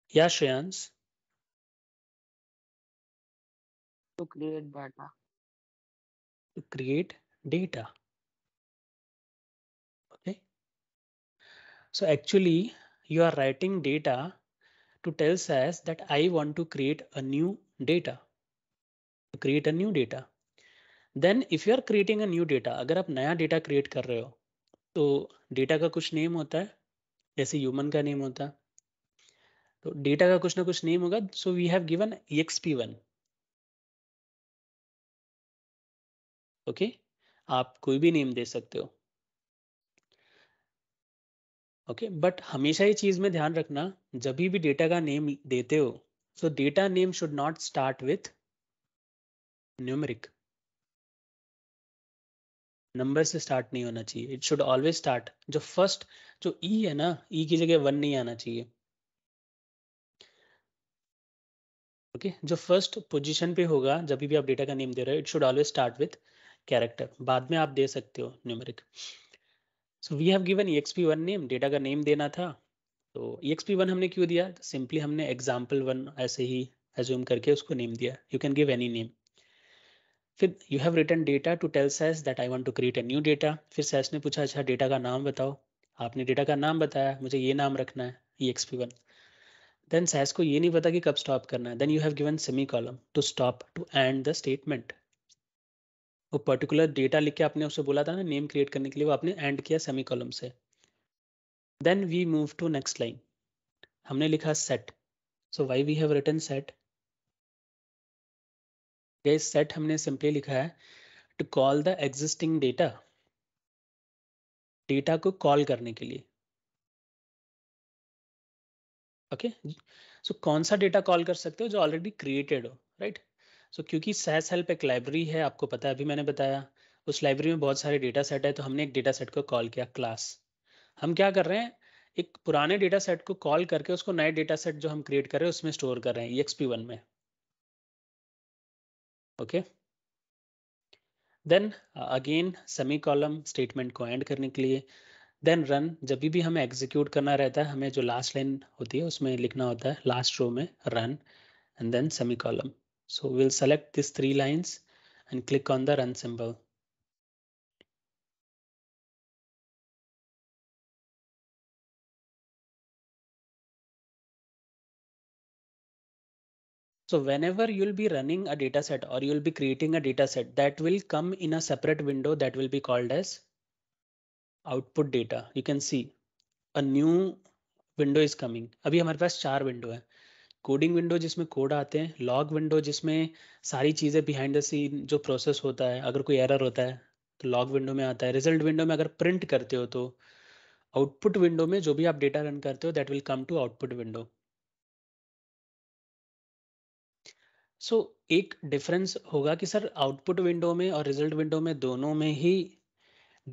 Yeah, Shreyans. To create data. To create data. Okay. So actually you are writing data to tell SAS that I want to create a new data create a new data then if you are creating a new data अगर आप नया data create कर रहे हो तो data का कुछ name होता है जैसे ह्यूमन का नेम होता है तो डेटा का कुछ ना कुछ नेम होगा so we have given XP one okay आप कोई भी नेम दे सकते हो ओके okay, बट हमेशा ये चीज में ध्यान रखना जब भी डेटा का नेम देते हो So data name should not start with numeric. नंबर से स्टार्ट नहीं होना चाहिए इट शुड ऑलवेज स्टार्ट जो फर्स्ट जो ई e है ना ई e की जगह वन नहीं आना चाहिए ओके okay? जो फर्स्ट पोजीशन पे होगा जब भी आप डेटा का नेम दे रहे हो it should always start with character बाद में आप दे सकते हो numeric so we have given XP one name data का नेम देना था तो exp1 हमने क्यों दिया सिंपली हमने एग्जाम्पल वन ऐसे ही एज्यूम करके उसको नेम दिया you can give any name फिर you have return data to tell SAS that I want to create a new data फिर सैस ने पूछा अच्छा डेटा का नाम बताओ आपने डेटा का नाम बताया मुझे ये नाम रखना है E X P one then SAS को ये नहीं पता कि कब स्टॉप करना है then you have given semicolon to stop to end the statement वो पर्टिकुलर डेटा लिख के आपने उसे बोला था ना नेम क्रिएट करने के लिए वो आपने एंड किया सेमी कॉलम से then we move to next line हमने लिखा set so why we have return set set हमने सिंपली लिखा है to call the existing data data को कॉल करने के लिए ओके okay? सो so, कौन सा डेटा कॉल कर सकते हो जो ऑलरेडी क्रिएटेड हो राइट right? सो so, क्योंकि सैस हेल्प एक लाइब्रेरी है आपको पता है अभी मैंने बताया उस लाइब्रेरी में बहुत सारे डेटा सेट है तो हमने एक डेटा सेट को कॉल किया क्लास हम क्या कर रहे हैं एक पुराने डेटा सेट को कॉल करके उसको नए डेटा सेट जो हम क्रिएट कर रहे हैं उसमें स्टोर कर रहे हैं exp1 में okay then again semicolon statement को एंड करने के लिए देन रन जब भी हमें एग्जीक्यूट करना रहता है हमें जो लास्ट लाइन होती है उसमें लिखना होता है लास्ट रो में run and then semicolon so will select this three lines and click on the run symbol So whenever you'll be running a data set or you'll be creating a data set that will come in a separate window that will be called as output data. You can see a new window is coming. abhi hamare paas char window hai coding window जिसमें code आते हैं log window जिसमें सारी चीज़ें behind the scene जो process होता है अगर कोई एरर होता है तो लॉग विंडो में आता है रिजल्ट विंडो में अगर प्रिंट करते हो तो आउटपुट विंडो में जो भी आप डेटा रन करते हो that will come to output window so so, एक डिफरेंस होगा कि सर आउटपुट विंडो में और रिजल्ट विंडो में दोनों में ही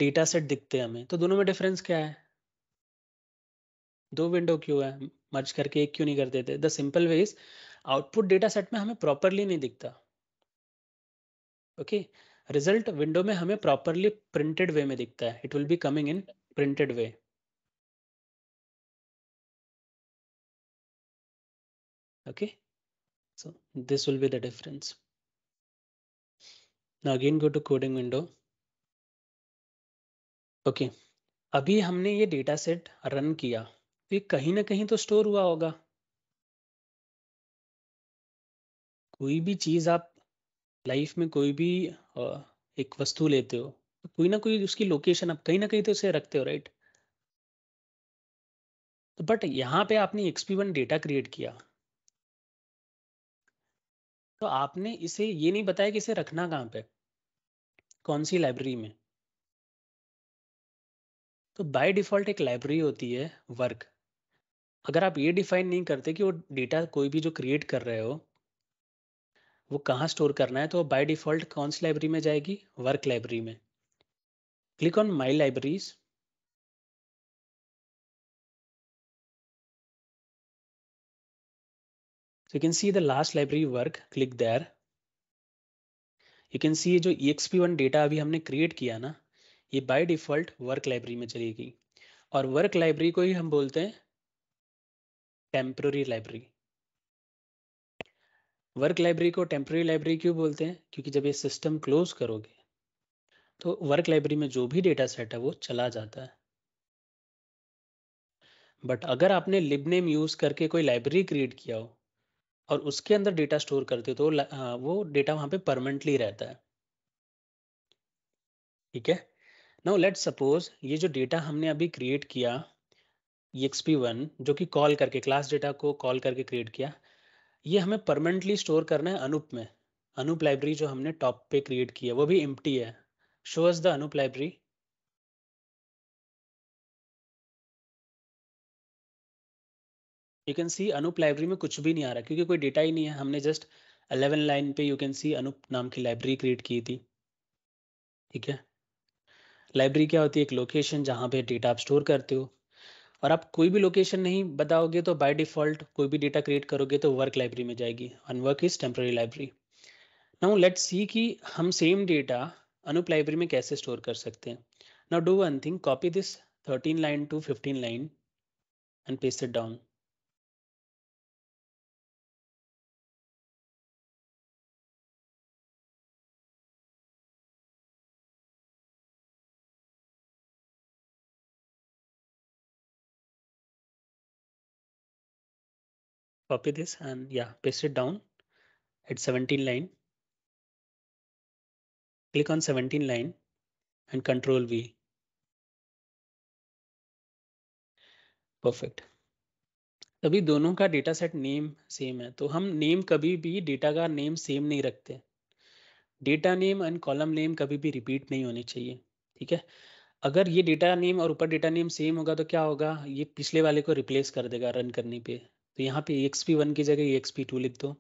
डेटा सेट दिखते हैं हमें तो दोनों में डिफरेंस क्या है दो विंडो क्यों है मर्ज करके एक क्यों नहीं कर देते the simple way is output data set में हमें प्रॉपरली नहीं दिखता ओके रिजल्ट विंडो में हमें प्रॉपरली प्रिंटेड वे में दिखता है it will be coming in printed way okay okay? So this will be the difference. Now again go to coding window. Okay, अभी हमने ये डेटा सेट रन किया तो ये कहीं ना कहीं तो स्टोर हुआ होगा कोई भी चीज आप लाइफ में कोई भी एक वस्तु लेते हो तो कोई ना कोई उसकी लोकेशन आप कहीं ना कहीं तो उसे रखते हो राइट तो बट यहाँ पे आपने एक्सपी वन डेटा क्रिएट किया तो आपने इसे ये नहीं बताया कि इसे रखना कहाँ पे कौन सी लाइब्रेरी में तो बाय डिफॉल्ट एक लाइब्रेरी होती है वर्क अगर आप ये डिफाइन नहीं करते कि वो डेटा कोई भी जो क्रिएट कर रहे हो वो कहाँ स्टोर करना है तो बाय डिफॉल्ट कौन सी लाइब्रेरी में जाएगी वर्क लाइब्रेरी में click on my libraries you can see the last library work click there you can see jo exp1 data abhi हमने create किया ना ये by default work library में चली गई और work library को ही हम बोलते हैं temporary library वर्क लाइब्रेरी को टेम्प्रेरी लाइब्रेरी क्यों बोलते हैं क्योंकि जब ये सिस्टम क्लोज करोगे तो वर्क लाइब्रेरी में जो भी डेटा सेट है वो चला जाता है बट अगर आपने लिबनेम यूज करके कोई लाइब्रेरी क्रिएट किया हो और उसके अंदर डेटा स्टोर करते हो तो वो डेटा वहां पे परमानेंटली रहता है ठीक है नाउ लेट सपोज ये जो डेटा हमने अभी क्रिएट किया एक्सपी e वन जो कि कॉल करके क्लास डेटा को कॉल करके क्रिएट किया ये हमें परमानेंटली स्टोर करना है अनूप में अनूप लाइब्रेरी जो हमने टॉप पे क्रिएट किया है वो भी एम्प्टी है show us the Anup library you can see Anup library में कुछ भी नहीं आ रहा क्योंकि कोई डेटा ही नहीं है हमने जस्ट अलेवन लाइन पे यू कैन सी अनूप नाम की लाइब्रेरी क्रिएट की थी ठीक है लाइब्रेरी क्या होती है एक लोकेशन जहाँ पे डेटा आप स्टोर करते हो और आप कोई भी लोकेशन नहीं बताओगे तो बाय डिफॉल्ट कोई भी डेटा क्रिएट करोगे तो वर्क लाइब्रेरी में जाएगी and work is temporary library now let see कि हम सेम डेटा अनूप लाइब्रेरी में कैसे स्टोर कर सकते हैं now do one thing copy this 13 line to 15 line and paste it down copy this and yeah, paste it down at 17 line. Click on 17 line and control V. Perfect अभी दोनों का data set name same है तो हम name कभी भी data का name same नहीं रखते data name and column name कभी भी रिपीट नहीं होने चाहिए ठीक है अगर ये डेटा नेम और ऊपर डेटा नेम सेम होगा तो क्या होगा ये पिछले वाले को रिप्लेस कर देगा रन करने पे तो यहाँ पे एक्स पी वन की जगह एक्स पी टू लिख दो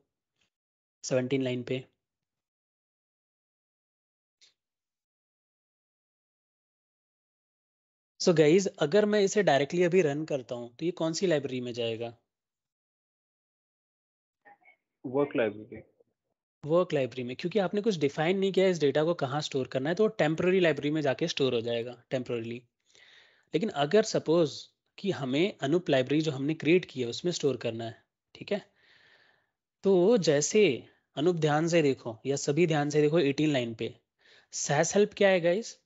सेवनटीन लाइन पे सो so गाइज अगर मैं इसे डायरेक्टली अभी रन करता हूँ तो ये कौन सी लाइब्रेरी में जाएगा वर्क लाइब्रेरी वर्क लाइब्रेरी में क्योंकि आपने कुछ डिफाइन नहीं किया इस डेटा को कहाँ स्टोर करना है तो टेम्प्रेरी लाइब्रेरी में जाके स्टोर हो जाएगा टेम्प्रोरीली लेकिन अगर सपोज कि हमें अनुप लाइब्रेरी जो हमने क्रिएट की है उसमें स्टोर करना है ठीक है तो जैसे अनुप ध्यान से देखो या सभी ध्यान से देखो 18 लाइन पे सैस हेल्प क्या है गाइस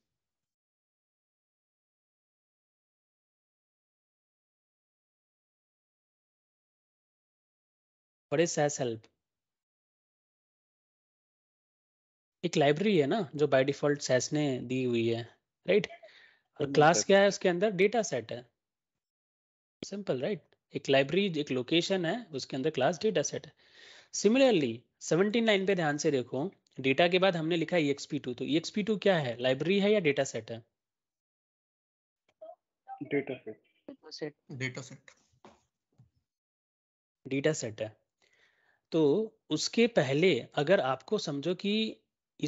बड़े सैस हेल्प एक लाइब्रेरी है ना जो बाय डिफॉल्ट सैस ने दी हुई है राइट और क्लास क्या है उसके अंदर डेटा सेट है सिंपल राइट एक लाइब्रेरी एक लोकेशन है उसके अंदर क्लास डेटा सेट है सिमिलरली 79 पे ध्यान से देखो डेटा के बाद हमने लिखा ई e तो ई e क्या है लाइब्रेरी है या डेटा सेट है data set data set data set है तो उसके पहले अगर आपको समझो कि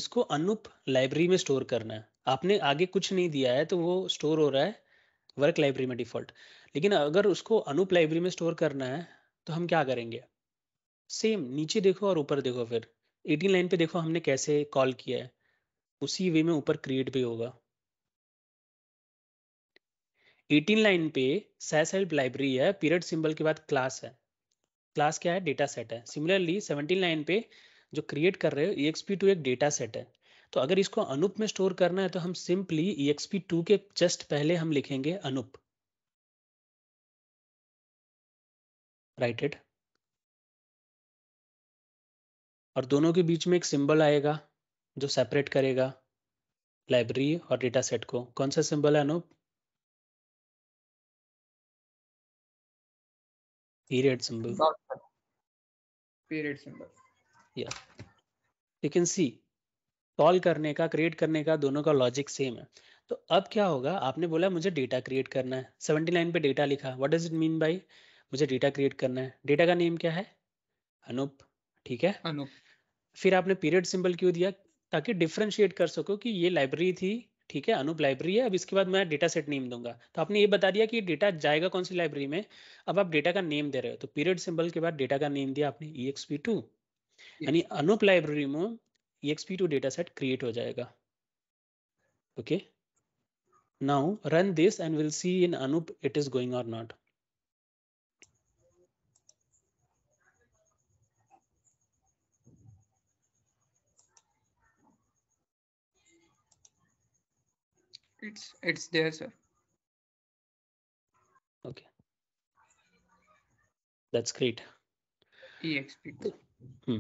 इसको अनुप लाइब्रेरी में स्टोर करना है आपने आगे कुछ नहीं दिया है तो वो स्टोर हो रहा है वर्क लाइब्रेरी में डिफॉल्ट लेकिन अगर उसको अनूप लाइब्रेरी में स्टोर करना है तो हम क्या करेंगे सेम नीचे देखो और ऊपर देखो फिर 18 लाइन पे देखो हमने कैसे कॉल किया है उसी वे में ऊपर क्रिएट भी होगा 18 लाइन पे सैस हेल्प लाइब्रेरी है पीरियड सिंबल के बाद क्लास है क्लास क्या है डेटा सेट है सिमिलरली 17 लाइन पे जो क्रिएट कर रहे हो ई टू एक डेटा सेट है तो अगर इसको अनुप में स्टोर करना है तो हम सिंपली ई टू के जस्ट पहले हम लिखेंगे अनुप राइट इट और दोनों के बीच में एक सिंबल आएगा जो सेपरेट करेगा लाइब्रेरी और डेटा सेट को कौन सा सिंबल है Anup period symbol period symbol या you can कॉल करने का क्रिएट करने का दोनों का लॉजिक सेम है तो अब क्या होगा आपने बोला मुझे डेटा क्रिएट करना है 79 पे डेटा लिखा what does it mean by मुझे डेटा क्रिएट करना है डेटा का नेम क्या है अनुप ठीक है अनुप फिर आपने पीरियड सिंबल क्यों दिया ताकि डिफ्रेंशिएट कर सको कि ये लाइब्रेरी थी ठीक है अनुप लाइब्रेरी है अब इसके बाद मैं डेटा सेट नेम दूंगा तो आपने ये बता दिया कि डेटा जाएगा कौन सी लाइब्रेरी में अब आप डेटा का नेम दे रहे हो तो पीरियड सिंबल के बाद डेटा का नेम दिया आपने ई e टू यानी अनुप लाइब्रेरी में E XP two data set create हो जाएगा okay now run this and will see in Anup it is going और not It's it's there, sir. Okay. That's great. EXP. Hmm.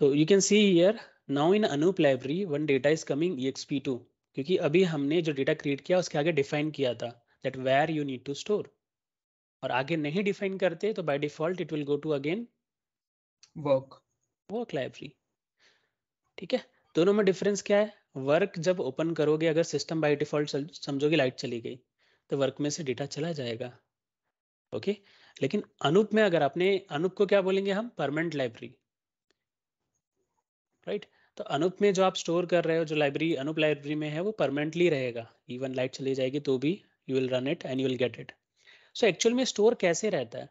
तो you can see here now in Anup library one data is coming exp2 two क्योंकि अभी हमने जो data create किया उसके आगे define किया था that where you need to store और आगे नहीं डिफाइन करते तो by default it will go to again work work library ठीक है दोनों में डिफरेंस क्या है वर्क जब ओपन करोगे अगर सिस्टम बाय डिफॉल्ट समझोगे लाइट चली गई तो वर्क में से डेटा चला जाएगा ओके लेकिन अनूप में अगर आपने अनूप को क्या बोलेंगे हम परमानेंट लाइब्रेरी राइट तो अनूप में जो आप स्टोर कर रहे हो जो लाइब्रेरी अनूप लाइब्रेरी में है वो परमानेंटली रहेगा इवन लाइट चली जाएगी तो भी you will run it and you will get it so actual में स्टोर कैसे रहता है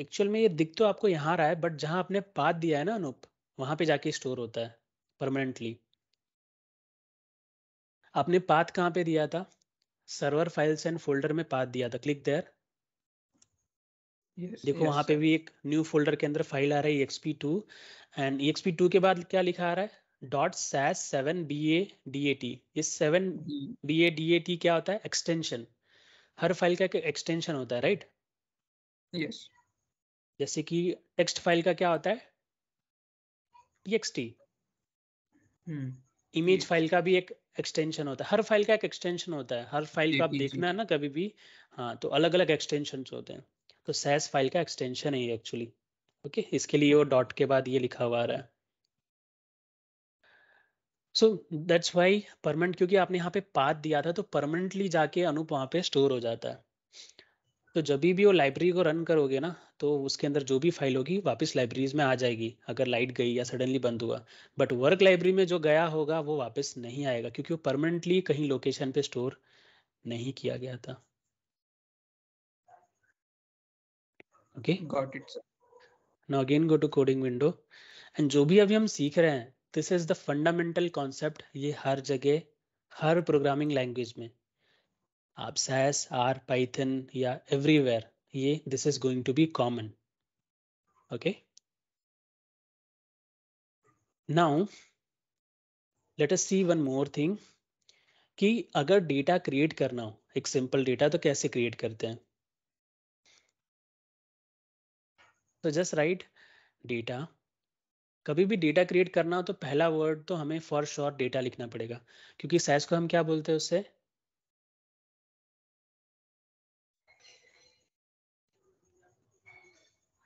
एक्चुअल में ये दिख तो आपको यहाँ रहा है बट जहां आपने पाथ दिया है ना अनूप वहां पे जाके स्टोर होता है परमानेंटली आपने पाथ कहां पे दिया था सर्वर फाइल्स एंड फोल्डर में पाथ दिया था क्लिक देयर yes, देखो yes, वहां पे भी एक न्यू फोल्डर के अंदर फाइल आ रहा है XP e two and XP e two के बाद क्या लिखा आ रहा है dot SAS seven B A D A T ये seven B A D A T क्या होता है एक्सटेंशन हर फाइल का एक्सटेंशन होता है राइट right? Yes yes. जैसे कि टेक्स्ट फाइल का क्या होता है T X T image file का भी एक एक्सटेंशन होता है हर फाइल का एक एक्सटेंशन होता है हर फाइल का आप देखना है ना कभी भी हाँ तो अलग अलग एक्सटेंशन होते हैं तो सैस फाइल का एक्सटेंशन है एक्चुअली ओके इसके लिए वो डॉट के बाद ये लिखा हुआ रहा है सो दैट्स वाई परमानेंट क्योंकि आपने यहाँ पे पाथ दिया था तो परमानेंटली जाके अनुप वहाँ पे स्टोर हो जाता है तो जब भी वो लाइब्रेरी को रन करोगे ना तो उसके अंदर जो भी फाइल होगी वापस लाइब्रेरीज में आ जाएगी अगर लाइट गई या सडनली बंद हुआ बट वर्क लाइब्रेरी में जो गया होगा वो वापस नहीं आएगा क्योंकि वो परमानेंटली कहीं लोकेशन पे स्टोर नहीं किया गया था okay got it now again go to coding window and जो भी अभी हम सीख रहे हैं this is the fundamental concept ये हर जगह हर प्रोग्रामिंग लैंग्वेज में आप सैस आर पाइथन या एवरीवेयर ये this is going to be common okay now let us see one more thing कि अगर डेटा क्रिएट करना हो एक सिंपल डेटा तो कैसे क्रिएट करते हैं तो जस्ट राइट डेटा कभी भी डेटा क्रिएट करना हो तो पहला वर्ड तो हमें फॉर श्योर डेटा लिखना पड़ेगा क्योंकि सैस को हम क्या बोलते हैं उससे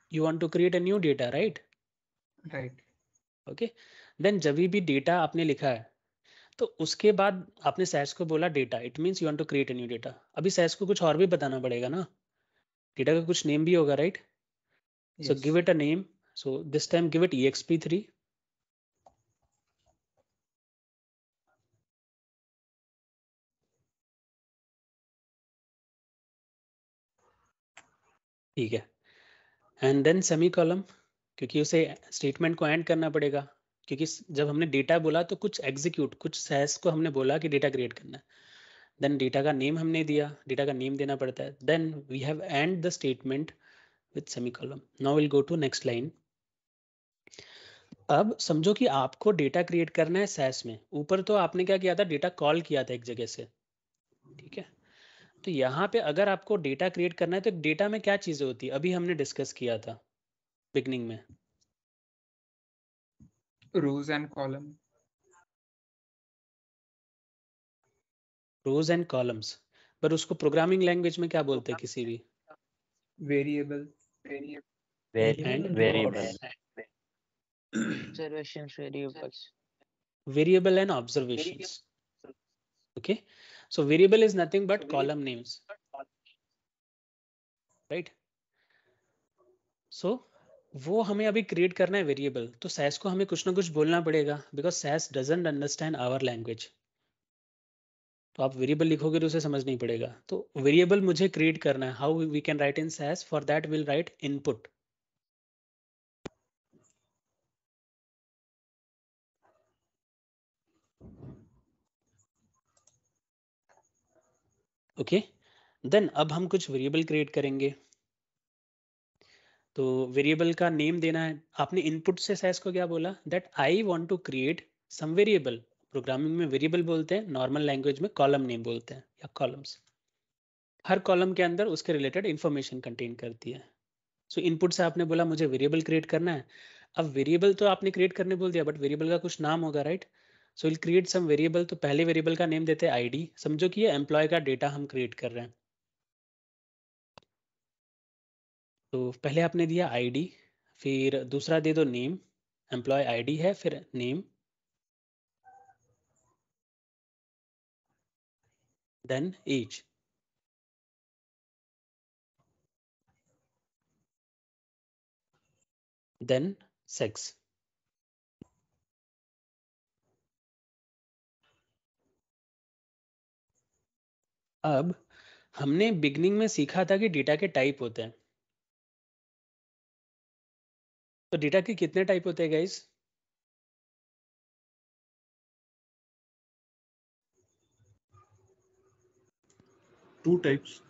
you want to create a new data right right okay then जब भी data आपने लिखा है तो उसके बाद आपने सैस को बोला data it means you want to create a new data अभी सैस को कुछ और भी बताना पड़ेगा ना डेटा का कुछ नेम भी होगा right so give it a name so this time give it XP three ठीक है एंड देन सेमी कॉलम क्योंकि उसे स्टेटमेंट को एंड करना पड़ेगा क्योंकि जब हमने डेटा बोला तो कुछ एग्जीक्यूट कुछ सहस को हमने बोला कि डेटा क्रिएट करना है देन डेटा का नेम हमने दिया डेटा का नेम देना पड़ता है then we have end the statement with semicolon now will go to next line अब समझो कि आपको डेटा क्रिएट करना है सैस में ऊपर तो आपने क्या किया था डेटा कॉल किया था एक जगह से ठीक है तो यहाँ पे अगर आपको डेटा क्रिएट करना है तो डेटा में क्या चीजें होती है अभी हमने डिस्कस किया था बिगनिंग में rows and column rows and columns पर उसको प्रोग्रामिंग लैंग्वेज में क्या बोलते हैं किसी भी variable variable variable and observation okay So variable is nothing but column names, right? So so, वो हमें अभी क्रिएट करना है वेरिएबल तो सैस को हमें कुछ ना कुछ बोलना पड़ेगा because SAS doesn't understand our language तो आप वेरिएबल लिखोगे तो उसे समझ नहीं पड़ेगा तो वेरिएबल मुझे क्रिएट करना है how we can write in SAS for that will write input okay then अब हम कुछ वेरिएबल क्रिएट करेंगे तो वेरिएबल का नेम देना है आपने इनपुट से सैस को क्या बोला that I want to create some variable programming में वेरिएबल बोलते हैं नॉर्मल लैंग्वेज में कॉलम नेम बोलते हैं या कॉलम्स हर कॉलम के अंदर उसके रिलेटेड इंफॉर्मेशन कंटेन करती है सो so, इनपुट से आपने बोला मुझे वेरिएबल क्रिएट करना है अब वेरिएबल तो आपने क्रिएट करने बोल दिया बट वेरिएबल का कुछ नाम होगा right right? So will create some variable तो पहले वेरिएबल का नेम देते हैं आईडी समझो कि ये एम्प्लॉय का डेटा हम क्रिएट कर रहे हैं तो पहले आपने दिया आईडी फिर दूसरा दे दो नेम एम्प्लॉय आईडी है फिर name then age then sex अब हमने बिगनिंग में सीखा था कि डेटा के टाइप होते हैं तो डेटा के कितने टाइप होते हैं guys two types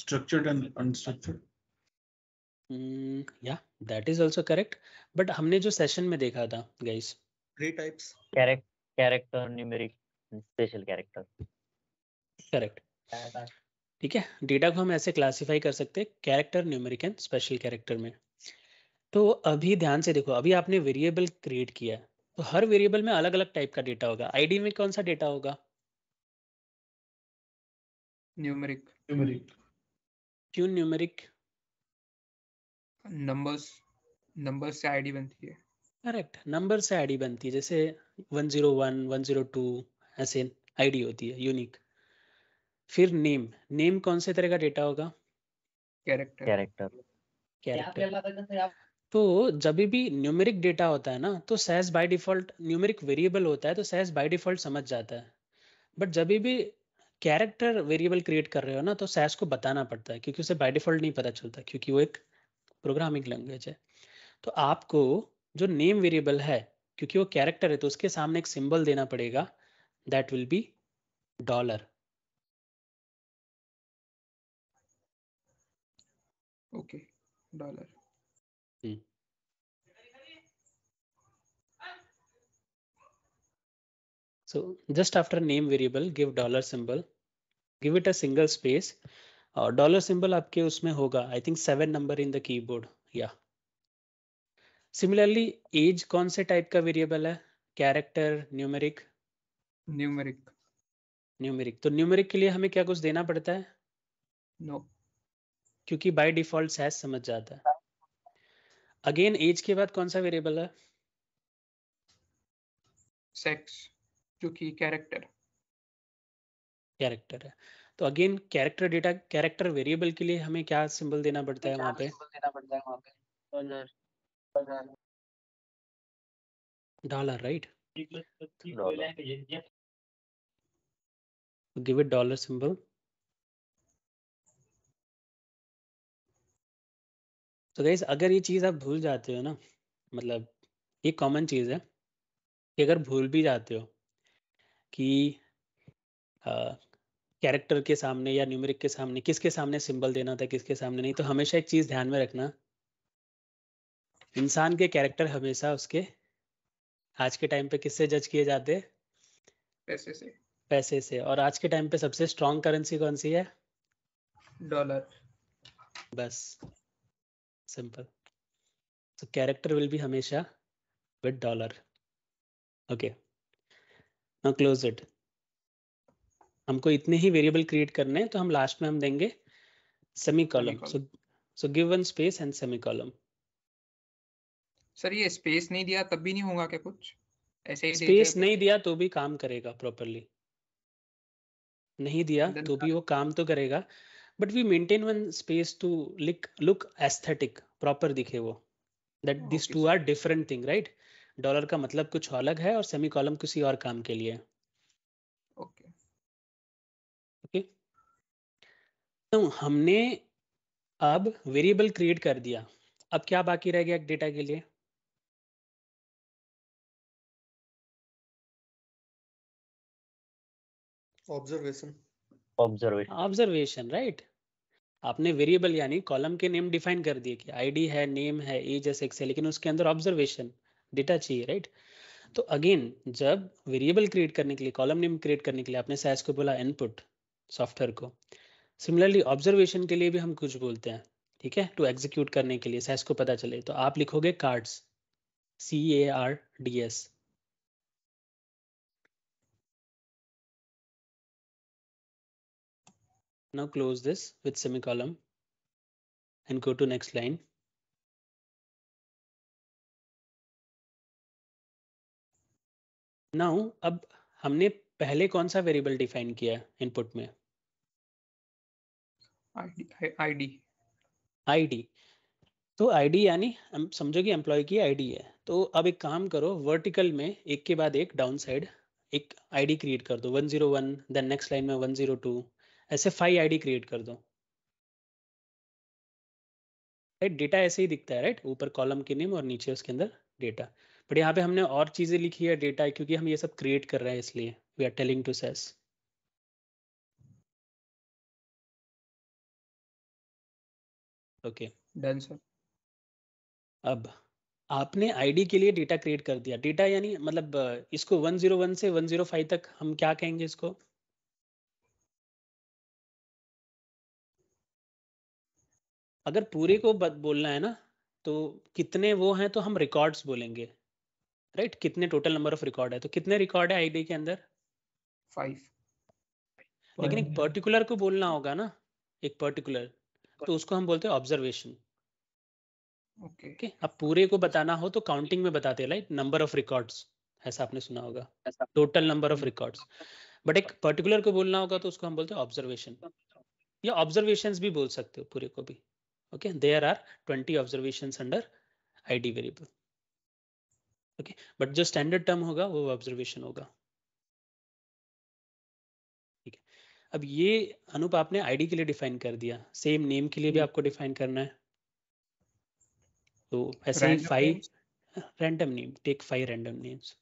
structured and unstructured या that is also correct but हमने जो सेशन में देखा था guys three types character numeric special character correct ठीक है डेटा को हम ऐसे क्लासिफाई कर सकते हैं character numeric and special character में तो अभी ध्यान से देखो अभी आपने वेरिएबल क्रिएट किया तो हर वेरिएबल में अलग अलग टाइप का डेटा होगा आईडी में कौन सा डेटा होगा न्यूमेरिक न्यूमेरिक क्यों न्यूमेरिक नंबर्स नंबर से आईडी बनती है करेक्ट नंबर से आईडी बनती है जैसे 101 102 ऐसे आईडी होती है यूनिक फिर नेम नेम कौन से तरह का डेटा होगा कैरेक्टर कैरेक्टर तो जब भी न्यूमेरिक डेटा होता है ना तो सहज बाय डिफॉल्ट न्यूमेरिक वेरिएबल होता है तो सहज बाय डिफॉल्ट समझ जाता है बट जब भी कैरेक्टर वेरिएबल क्रिएट कर रहे हो ना तो सैस को बताना पड़ता है क्योंकि उसे बाय डिफॉल्ट नहीं पता चलता क्योंकि वो एक प्रोग्रामिंग लैंग्वेज है तो आपको जो नेम वेरिएबल है क्योंकि वो कैरेक्टर है तो उसके सामने एक सिंबल देना पड़ेगा that will be dollar okay dollar So just after name variable, give dollar symbol, give it a single space. और डॉलर सिंबल आपके उसमें होगा I think seven number in the keyboard या सिमिलरली एज कौन से type का variable है character numeric numeric numeric तो न्यूमेरिक के लिए हमें क्या कुछ देना पड़ता है नो no. क्योंकि बाय डिफॉल्ट सैज समझ जाता है अगेन एज के बाद कौन सा वेरिएबल है सेक्स जो कि कैरेक्टर कैरेक्टर है तो again character data character variable के लिए हमें क्या सिंबल देना पड़ता है वहां पे dollar right give it dollar symbol तो गई अगर ये चीज़ आप भूल जाते हो ना मतलब ये कॉमन चीज़ है कि अगर भूल भी जाते हो कि कैरेक्टर के सामने या न्यूमेरिक के सामने किसके सामने सिंबल देना था किसके सामने नहीं तो हमेशा एक चीज़ ध्यान में रखना इंसान के कैरेक्टर हमेशा उसके आज के टाइम पे किससे जज किए जाते पैसे से पैसे से और आज के टाइम पे सबसे स्ट्रॉन्ग करेंसी कौन सी है डॉलर बस simple so character will be hamesha with dollar okay now close it हमको इतने ही वेरिएबल क्रिएट करने हैं तो हम लास्ट में हम देंगे semicolon so so give one space and semicolon sir ये स्पेस नहीं दिया तब भी नहीं होगा क्या कुछ ऐसे ही स्पेस नहीं दिया तो भी काम करेगा प्रॉपरली नहीं दिया तो भी हाँ। वो काम तो करेगा but we maintain one space to like look aesthetic proper दिखे वो that this two are different thing right dollar का मतलब कुछ अलग है और सेमी कॉलम किसी और काम के लिए ओके ओके तो हमने अब वेरिएबल क्रिएट कर दिया अब क्या बाकी रह गया डेटा के लिए ऑब्जर्वेशन ऑब्जर्वेशन ऑब्जर्वेशन राइट आपने वेरिएबल यानी कॉलम के नेम डिफाइन कर दिए कि आईडी है नेम है एज है सेक्स है लेकिन उसके अंदर ऑब्जर्वेशन डेटा चाहिए राइट तो अगेन जब वेरिएबल क्रिएट करने के लिए कॉलम नेम क्रिएट करने के लिए आपने सैस को बोला इनपुट सॉफ्टवेयर को सिमिलरली ऑब्जर्वेशन के लिए भी हम कुछ बोलते हैं ठीक है टू एग्जीक्यूट करने के लिए सैस को पता चले तो आप लिखोगे cards C A R D S Now close this with semicolon and go to next line. Now अब हमने पहले कौन सा वेरिएबल डिफाइन किया इनपुट में आईडी आईडी तो आईडी यानी समझो कि एम्प्लॉय की आईडी है तो अब एक काम करो वर्टिकल में एक के बाद एक डाउन साइड एक आईडी क्रिएट कर दो 101 देन नेक्स्ट लाइन में 102 ऐसे फाइव आईडी क्रिएट कर दो राइट डेटा ऐसे ही दिखता है राइट ऊपर कॉलम के नेम और नीचे उसके अंदर डेटा बट यहाँ पे हमने और चीजें लिखी है डेटा क्योंकि हम ये सब क्रिएट कर रहे हैं इसलिए we are telling to SAS okay done sir अब आपने आईडी के लिए डेटा क्रिएट कर दिया डेटा यानी मतलब इसको 101 से 105 तक हम क्या कहेंगे इसको अगर पूरे को बोलना है ना तो कितने वो हैं तो हम रिकॉर्ड्स बोलेंगे राइट right? कितने टोटल नंबर ऑफ रिकॉर्ड है तो कितने रिकॉर्ड है आईडी के अंदर फाइव लेकिन एक पर्टिकुलर को बोलना होगा ना एक पर्टिकुलर तो उसको हम बोलते हैं ऑब्जर्वेशन ओके अब पूरे को बताना हो तो काउंटिंग में बताते हैं राइट नंबर ऑफ रिकॉर्ड्स ऐसा आपने सुना होगा total number of records but एक पर्टिकुलर को बोलना होगा तो उसको हम बोलते हैं ऑब्जर्वेशन या ऑब्जर्वेशन भी बोल सकते हो पूरे को भी Okay, there are 20 observations under id variable. Okay, but जो standard term होगा वो observation होगा. ठीक है अब ये अनुप आपने आईडी के लिए डिफाइन कर दिया सेम नेम के लिए भी hmm. आपको डिफाइन करना है तो ऐसे ही five random name take five random names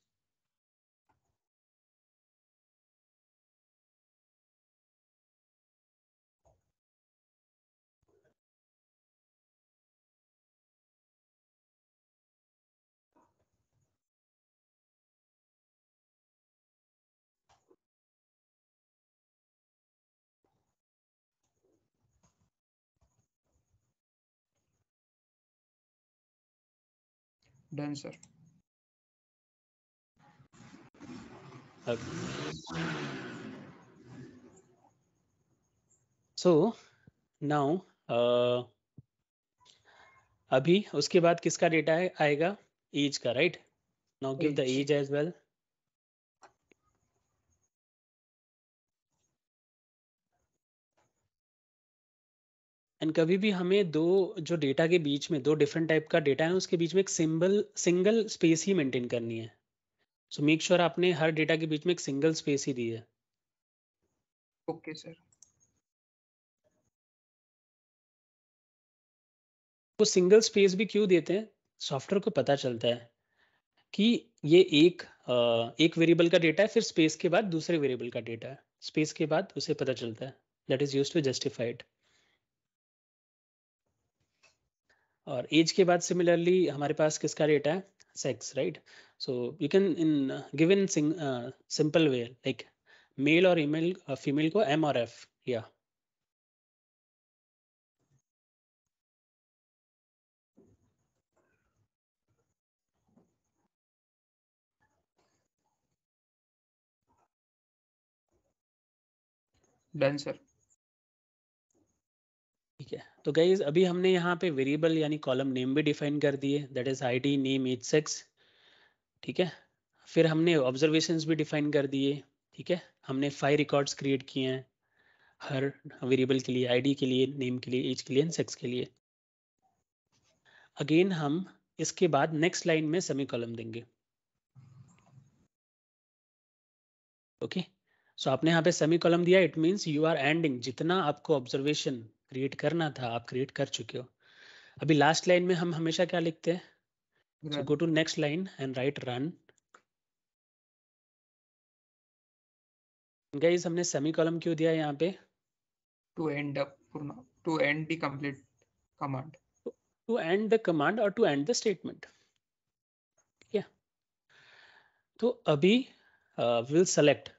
done sir so now अभी उसके बाद किसका डेटा आएगा एज का right now give the age age well and कभी भी हमें दो जो डेटा के बीच में दो डिफरेंट टाइप का डेटा है उसके बीच में एक सिंबल सिंगल स्पेस ही मेंटेन करनी है सो मेक श्योर आपने हर डेटा के बीच में एक सिंगल स्पेस ही दी है ओके okay, सर वो सिंगल स्पेस भी क्यों देते हैं सॉफ्टवेयर को पता चलता है कि ये एक एक वेरिएबल का डेटा है फिर स्पेस के बाद दूसरे वेरिएबल का डेटा है स्पेस के बाद उसे पता चलता है that is use to justified और एज के बाद सिमिलरली हमारे पास किसका रेट है sex right so you can in give in simple way like male और ईमेल फीमेल को एम और एफ या done sir तो गाइज अभी हमने यहाँ पे वेरिएबल यानी कॉलम नेम भी डिफाइन कर दिए that is I D name age sex ठीक है फिर हमने ऑब्जर्वेशन भी डिफाइन कर दिए ठीक है हमने फाइव रिकॉर्ड्स क्रिएट किए हैं हर वेरिएबल के लिए आईडी के लिए नेम के लिए एज के लिए सेक्स के लिए अगेन हम इसके बाद नेक्स्ट लाइन में सेमी कॉलम देंगे ओके okay? सो so, आपने यहाँ पे सेमी कॉलम दिया it mean you are ending जितना आपको ऑब्जर्वेशन क्रिएट करना था आप क्रिएट कर चुके हो अभी लास्ट लाइन में हम हमेशा क्या लिखते हैं go to next line and write run guys हमने सेमी कॉलम क्यों दिया यहाँ पे to end to end complete command to end the command और टू एंड द स्टेटमेंट ठीक है तो अभी विल सेलेक्ट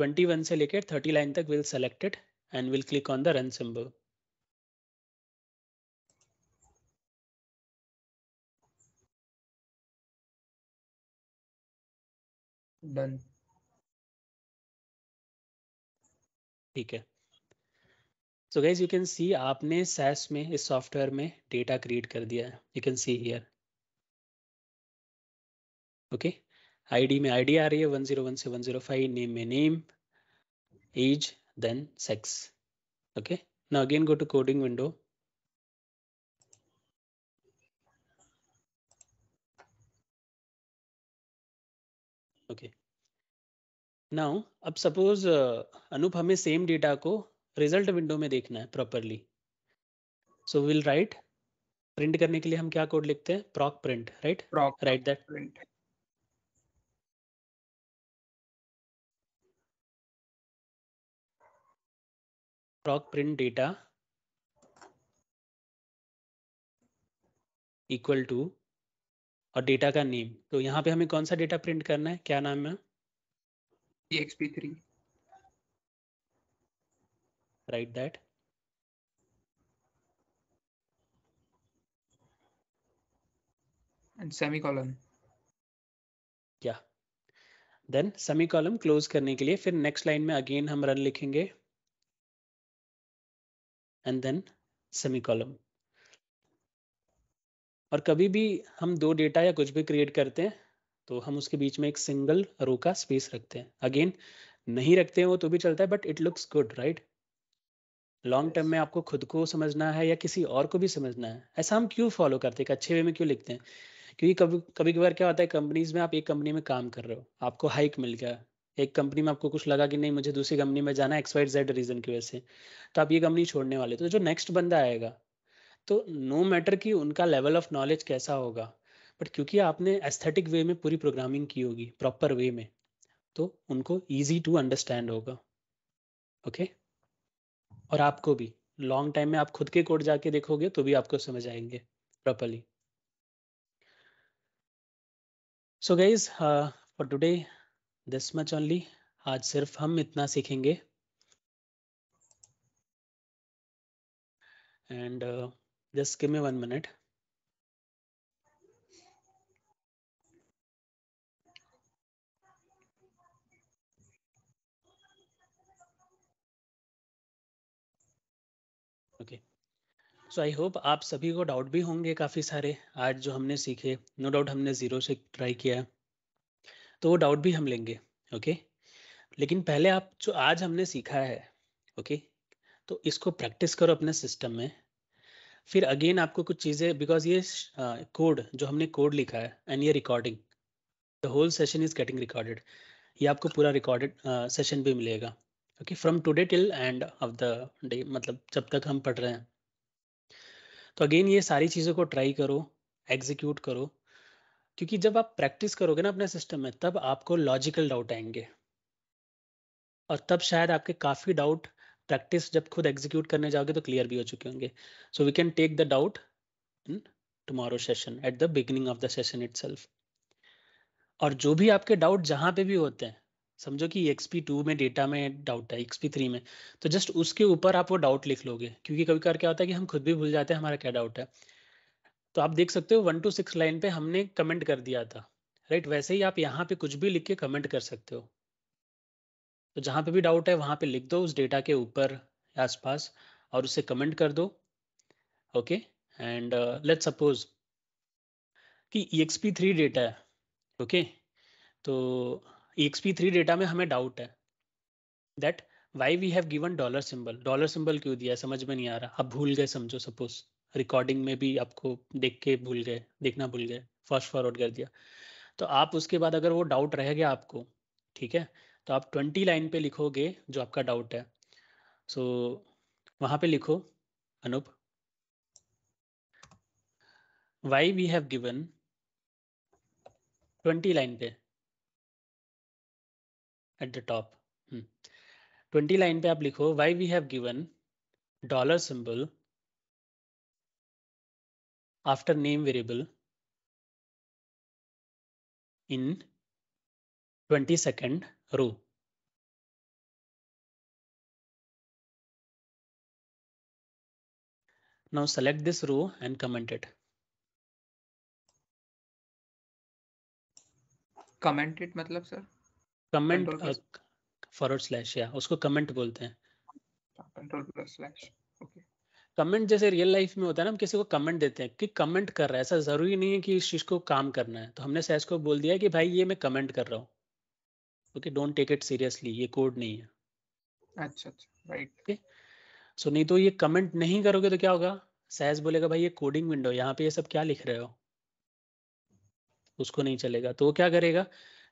21 से लेकर 30 लाइन तक will selected and will click on the run symbol done ठीक है so guys you can see आपने सैस में इस सॉफ्टवेयर में डेटा क्रिएट कर दिया है you can see here okay ID में आईडी आ रही है वन जीरो सेवन से फाइव नेम में name then sex okay now again go to coding window okay okay now अब सपोज अनूप uh, हमें सेम डेटा को रिजल्ट विंडो में देखना है properly so will write print करने के लिए हम क्या कोड लिखते हैं proc print right right that print proc print data equal to और डेटा का नेम तो यहाँ पे हमें कौन सा डेटा प्रिंट करना है क्या नाम है exp3 write that and semicolon yeah then semicolon close करने के लिए फिर नेक्स्ट लाइन में अगेन हम रन लिखेंगे एंड देन सेमी कॉलम और कभी भी हम दो डेटा या कुछ भी क्रिएट करते हैं तो हम उसके बीच में एक सिंगल रो का स्पेस रखते हैं अगेन नहीं रखते हैं वो तो भी चलता है but it looks good right long term में आपको खुद को समझना है या किसी और को भी समझना है ऐसा हम क्यों फॉलो करते हैं अच्छे वे में क्यों लिखते हैं क्योंकि कभी कभी कभार क्या होता है कंपनीज में आप एक कंपनी में काम कर रहे हो आपको हाइक मिल गया एक कंपनी में आपको कुछ लगा कि नहीं मुझे दूसरी कंपनी में जाना एक्स वाइड जेड रीजन की वजह से तो आप ये कंपनी छोड़ने वाले तो जो नेक्स्ट बंदा आएगा तो नो no मैटर कि उनका लेवल ऑफ नॉलेज कैसा होगा बट क्योंकि आपने एस्थेटिक वे में पूरी प्रोग्रामिंग की होगी प्रॉपर वे में तो उनको ईजी टू अंडरस्टैंड होगा ओके okay? और आपको भी लॉन्ग टाइम में आप खुद के कोड जाके देखोगे तो भी आपको समझ आएंगे properly so guys for today this much only आज सिर्फ हम इतना सीखेंगे and just give me one minute so I hope आप सभी को डाउट भी होंगे काफ़ी सारे आज जो हमने सीखे नो no डाउट हमने ज़ीरो से ट्राई किया तो वो डाउट भी हम लेंगे ओके लेकिन पहले आप जो आज हमने सीखा है ओके तो इसको प्रैक्टिस करो अपने सिस्टम में फिर अगेन आपको कुछ चीज़ें बिकॉज ये कोड जो हमने कोड लिखा है एंड ये recording the whole session is getting recorded ये आपको पूरा रिकॉर्डेड सेशन भी मिलेगा okay from today till end of the day मतलब जब तक हम पढ़ रहे हैं तो अगेन ये सारी चीज़ों को ट्राई करो एग्जीक्यूट करो क्योंकि जब आप प्रैक्टिस करोगे ना अपने सिस्टम में तब आपको लॉजिकल डाउट आएंगे और तब शायद आपके काफ़ी डाउट प्रैक्टिस जब खुद एग्जीक्यूट करने जाओगे तो क्लियर भी हो चुके होंगे so we can take the doubt in tomorrow session at the beginning of the session it और जो भी आपके डाउट जहां पे भी होते हैं समझो कि एक्सपी टू में डेटा में डाउट है एक्सपी थ्री में तो जस्ट उसके ऊपर आप वो डाउट लिख लोगे क्योंकि कभी कभार क्या होता है कि हम खुद भी भूल जाते हैं हमारा क्या डाउट है तो आप देख सकते हो वन टू सिक्स लाइन पे हमने कमेंट कर दिया था राइट वैसे ही आप यहाँ पे कुछ भी लिख के कमेंट कर सकते हो तो जहां पे भी डाउट है वहां पे लिख दो उस डेटा के ऊपर आसपास और उसे कमेंट कर दो ओके एंड लेट सपोज कि ई थ्री डेटा है ओके okay? तो EXP3 डेटा में हमें डाउट है that why we have given dollar symbol dollar symbol क्यों दिया समझ में नहीं आ रहा आप भूल गए समझो सपोज रिकॉर्डिंग में भी आपको देख के भूल गए देखना भूल गए फर्स्ट फॉरवर्ड कर दिया तो आप उसके बाद अगर वो डाउट रह गया आपको ठीक है तो आप ट्वेंटी लाइन पे लिखोगे जो आपका डाउट है सो so, वहां पे लिखो Anup why we have given twenty line पे at the top. Hmm. 20 line pe aap why we have given dollar symbol after name variable in 22nd row. Now select this row and comment it. Comment it, matlab, sir? Comment forward slash या उसको comment बोलते हैं control plus slash okay comment जैसे real life में होता है ना हम किसी को कमेंट देते हैं कि कमेंट कर रहा है ऐसा जरूरी नहीं है कि इस चीज को काम करना है तो हमने सैस को बोल दिया कि भाई ये मैं कमेंट कर रहा हूँ okay don't take it seriously ये कोड नहीं है अच्छा अच्छा राइट ओके सो नहीं तो ये कमेंट नहीं करोगे तो क्या होगा सैस बोलेगा भाई ये कोडिंग विंडो यहाँ पे ये सब क्या लिख रहे हो उसको नहीं चलेगा तो वो क्या करेगा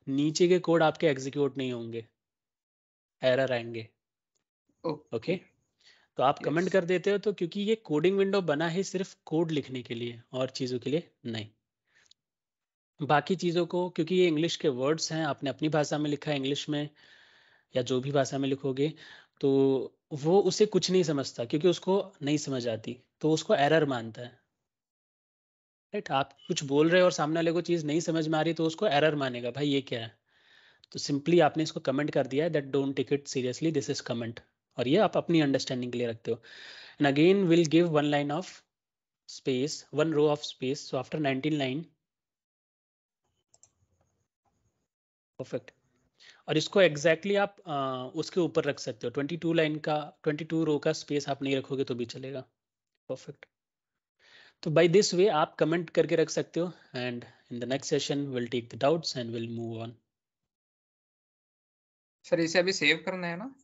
नीचे के कोड आपके एग्जीक्यूट नहीं होंगे एरर आएंगे ओके तो आप कमेंट कर देते हो तो क्योंकि ये कोडिंग विंडो बना है सिर्फ कोड लिखने के लिए और चीज़ों के लिए नहीं बाकी चीज़ों को क्योंकि ये इंग्लिश के वर्ड्स हैं आपने अपनी भाषा में लिखा है इंग्लिश में या जो भी भाषा में लिखोगे तो वो उसे कुछ नहीं समझता क्योंकि उसको नहीं समझ आती तो उसको एरर मानता है राइट आप कुछ बोल रहे हो और सामने वाले को चीज़ नहीं समझ में आ रही तो उसको एरर मानेगा भाई ये क्या है तो सिंपली आपने इसको कमेंट कर दिया है that don't take it seriously this is comment और ये आप अपनी अंडरस्टैंडिंग के लिए रखते हो and again will give one line of space one row of space so after 19 line perfect और इसको एग्जैक्टली exactly आप आ, उसके ऊपर रख सकते हो 22 लाइन का 22 रो का स्पेस आप नहीं रखोगे तो भी चलेगा परफेक्ट तो बाई दिस वे आप कमेंट करके रख सकते हो and in the next session will take the doubts and will move on sir इसे अभी सेव करना है ना?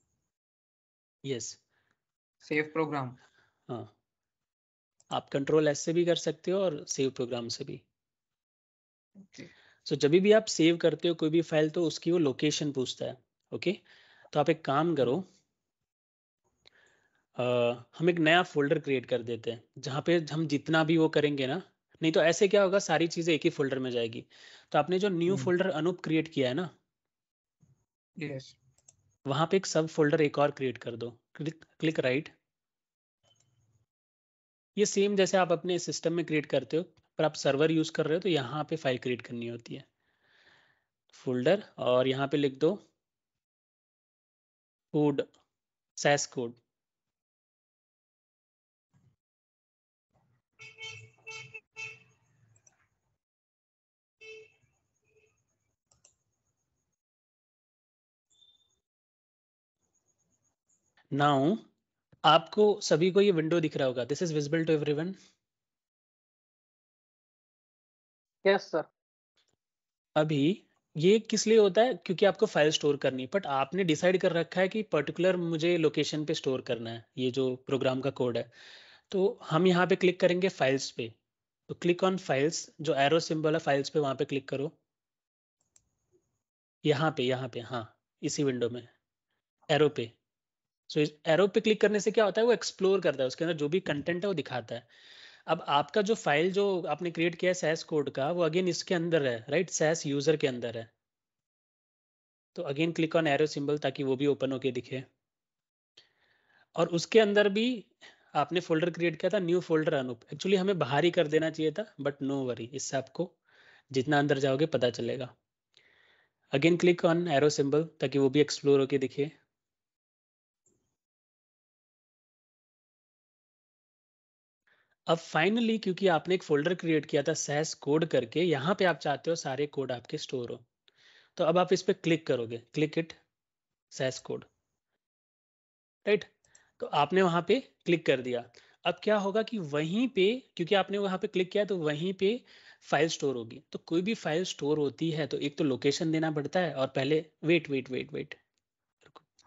Yes save program. हाँ. आप कंट्रोल एस से भी कर सकते हो और सेव प्रोग्राम से भी. सो Okay. so, जब भी आप सेव करते हो कोई भी फाइल तो उसकी वो लोकेशन पूछता है ओके okay? तो आप एक काम करो हम एक नया फोल्डर क्रिएट कर देते हैं जहाँ पे हम जितना भी वो करेंगे ना नहीं तो ऐसे क्या होगा सारी चीजें एक ही फोल्डर में जाएगी तो आपने जो न्यू फोल्डर अनूप क्रिएट किया है ना यस वहां पे एक सब फोल्डर एक और क्रिएट कर दो क्लिक क्लिक राइट ये सेम जैसे आप अपने सिस्टम में क्रिएट करते हो पर आप सर्वर यूज कर रहे हो तो यहाँ पे फाइल क्रिएट करनी होती है फोल्डर और यहाँ पे लिख दो कोड सैस कोड नाउ आपको सभी को ये विंडो दिख रहा होगा this is visible to everyone yes sir अभी ये किस लिए होता है क्योंकि आपको फाइल स्टोर करनी बट आपने डिसाइड कर रखा है कि पर्टिकुलर मुझे लोकेशन पे स्टोर करना है ये जो प्रोग्राम का कोड है तो हम यहाँ पे क्लिक करेंगे फाइल्स पे तो क्लिक ऑन फाइल्स जो एरो सिंबल है फाइल्स पे वहाँ पे क्लिक करो यहाँ पे यहाँ पे हाँ इसी विंडो में एरो पे सो so, इस एरो पे क्लिक करने से क्या होता है वो एक्सप्लोर करता है उसके अंदर जो भी कंटेंट है वो दिखाता है अब आपका जो फाइल जो आपने क्रिएट किया है सैस कोड का वो अगेन इसके अंदर है राइट सैस यूजर के अंदर है तो again click on arrow symbol ताकि वो भी ओपन होके दिखे और उसके अंदर भी आपने फोल्डर क्रिएट किया था न्यू फोल्डर अनूप एक्चुअली हमें बाहर ही कर देना चाहिए था बट नो वरी इससे आपको जितना अंदर जाओगे पता चलेगा again click on arrow symbol ताकि वो भी एक्सप्लोर होके दिखे अब फाइनली क्योंकि आपने एक फोल्डर क्रिएट किया था सहस कोड करके यहाँ पे आप चाहते हो सारे कोड आपके स्टोर हो तो अब आप इस पर क्लिक करोगे क्लिक इट सहस कोड राइट तो आपने वहां पे क्लिक कर दिया अब क्या होगा कि वहीं पे क्योंकि आपने वहां पे क्लिक किया तो वहीं पे फाइल स्टोर होगी तो कोई भी फाइल स्टोर होती है तो एक तो लोकेशन देना पड़ता है और पहले वेट वेट वेट वेट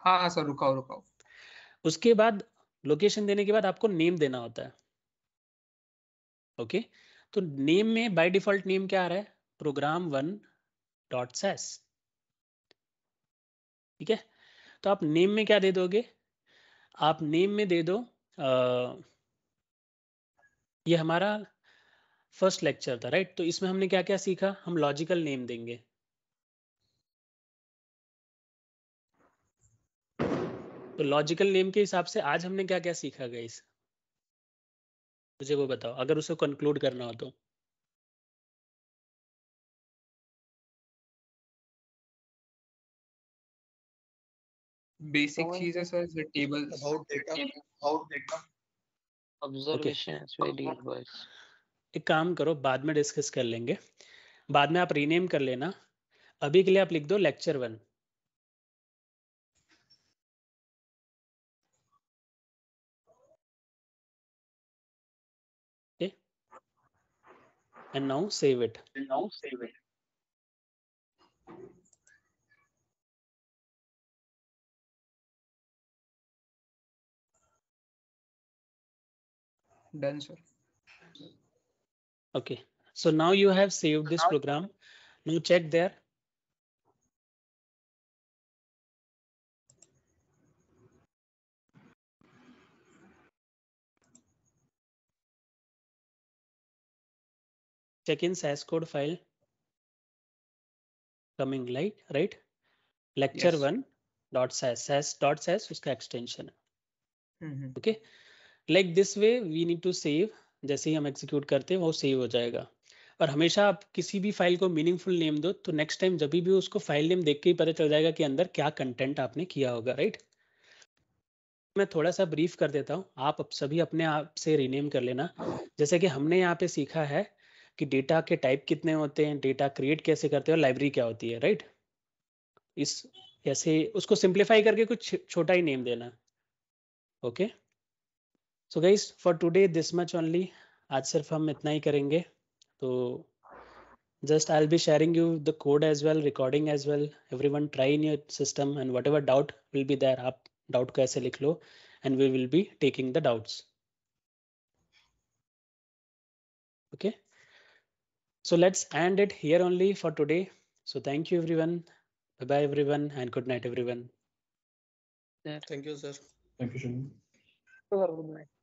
हाँ सर रुकाओ रुकाओ उसके बाद लोकेशन देने के बाद आपको नेम देना होता है ओके तो नेम में बाय डिफॉल्ट नेम क्या आ रहा है प्रोग्राम वन डॉट सेस ठीक है तो आप नेम में क्या दे दोगे आप नेम में दे दो आ, ये हमारा फर्स्ट लेक्चर था राइट तो इसमें हमने क्या क्या सीखा हम लॉजिकल नेम देंगे तो लॉजिकल नेम के हिसाब से आज हमने क्या क्या सीखा गया मुझे वो बताओ अगर उसे कंक्लूड करना हो तो basic so cheese as well as the tables about data how data observation okay. एक काम करो बाद में डिस्कस कर लेंगे बाद में आप रीनेम कर लेना अभी के लिए आप लिख दो lecture one and now save it. And now save it. Done, sir. Okay. So now you have saved this program. Now check there. check in SAS code file coming light, right? Lecture yes. one dot SAS, SAS dot SAS उसका extension है. Mm -hmm. Okay. Like this way we need to save. जैसे ही हम execute करते हैं वो save हो जाएगा. और हमेशा आप किसी भी फाइल को मीनिंगफुल नेम दो तो नेक्स्ट टाइम जब भी उसको फाइल नेम देख के ही पता चल जाएगा कि अंदर क्या कंटेंट आपने किया होगा राइट मैं थोड़ा सा ब्रीफ कर देता हूँ आप सभी अपने आप से रीनेम कर लेना जैसे कि हमने यहाँ पे सीखा है कि डेटा के टाइप कितने होते हैं डेटा क्रिएट कैसे करते हैं और लाइब्रेरी क्या होती है राइट इस ऐसे उसको सिंप्लीफाई करके कुछ छोटा ही नेम देना okay so guys for today this much only आज सिर्फ हम इतना ही करेंगे तो just I'll be sharing you the code as well recording as well everyone try in your system and whatever doubt will be there आप doubt को ऐसे लिख लो and we will be taking the doubts okay okay? So let's end it here only for today. So thank you, everyone. Bye bye, everyone, and good night, everyone. Yeah. Thank you, sir. Thank you, night.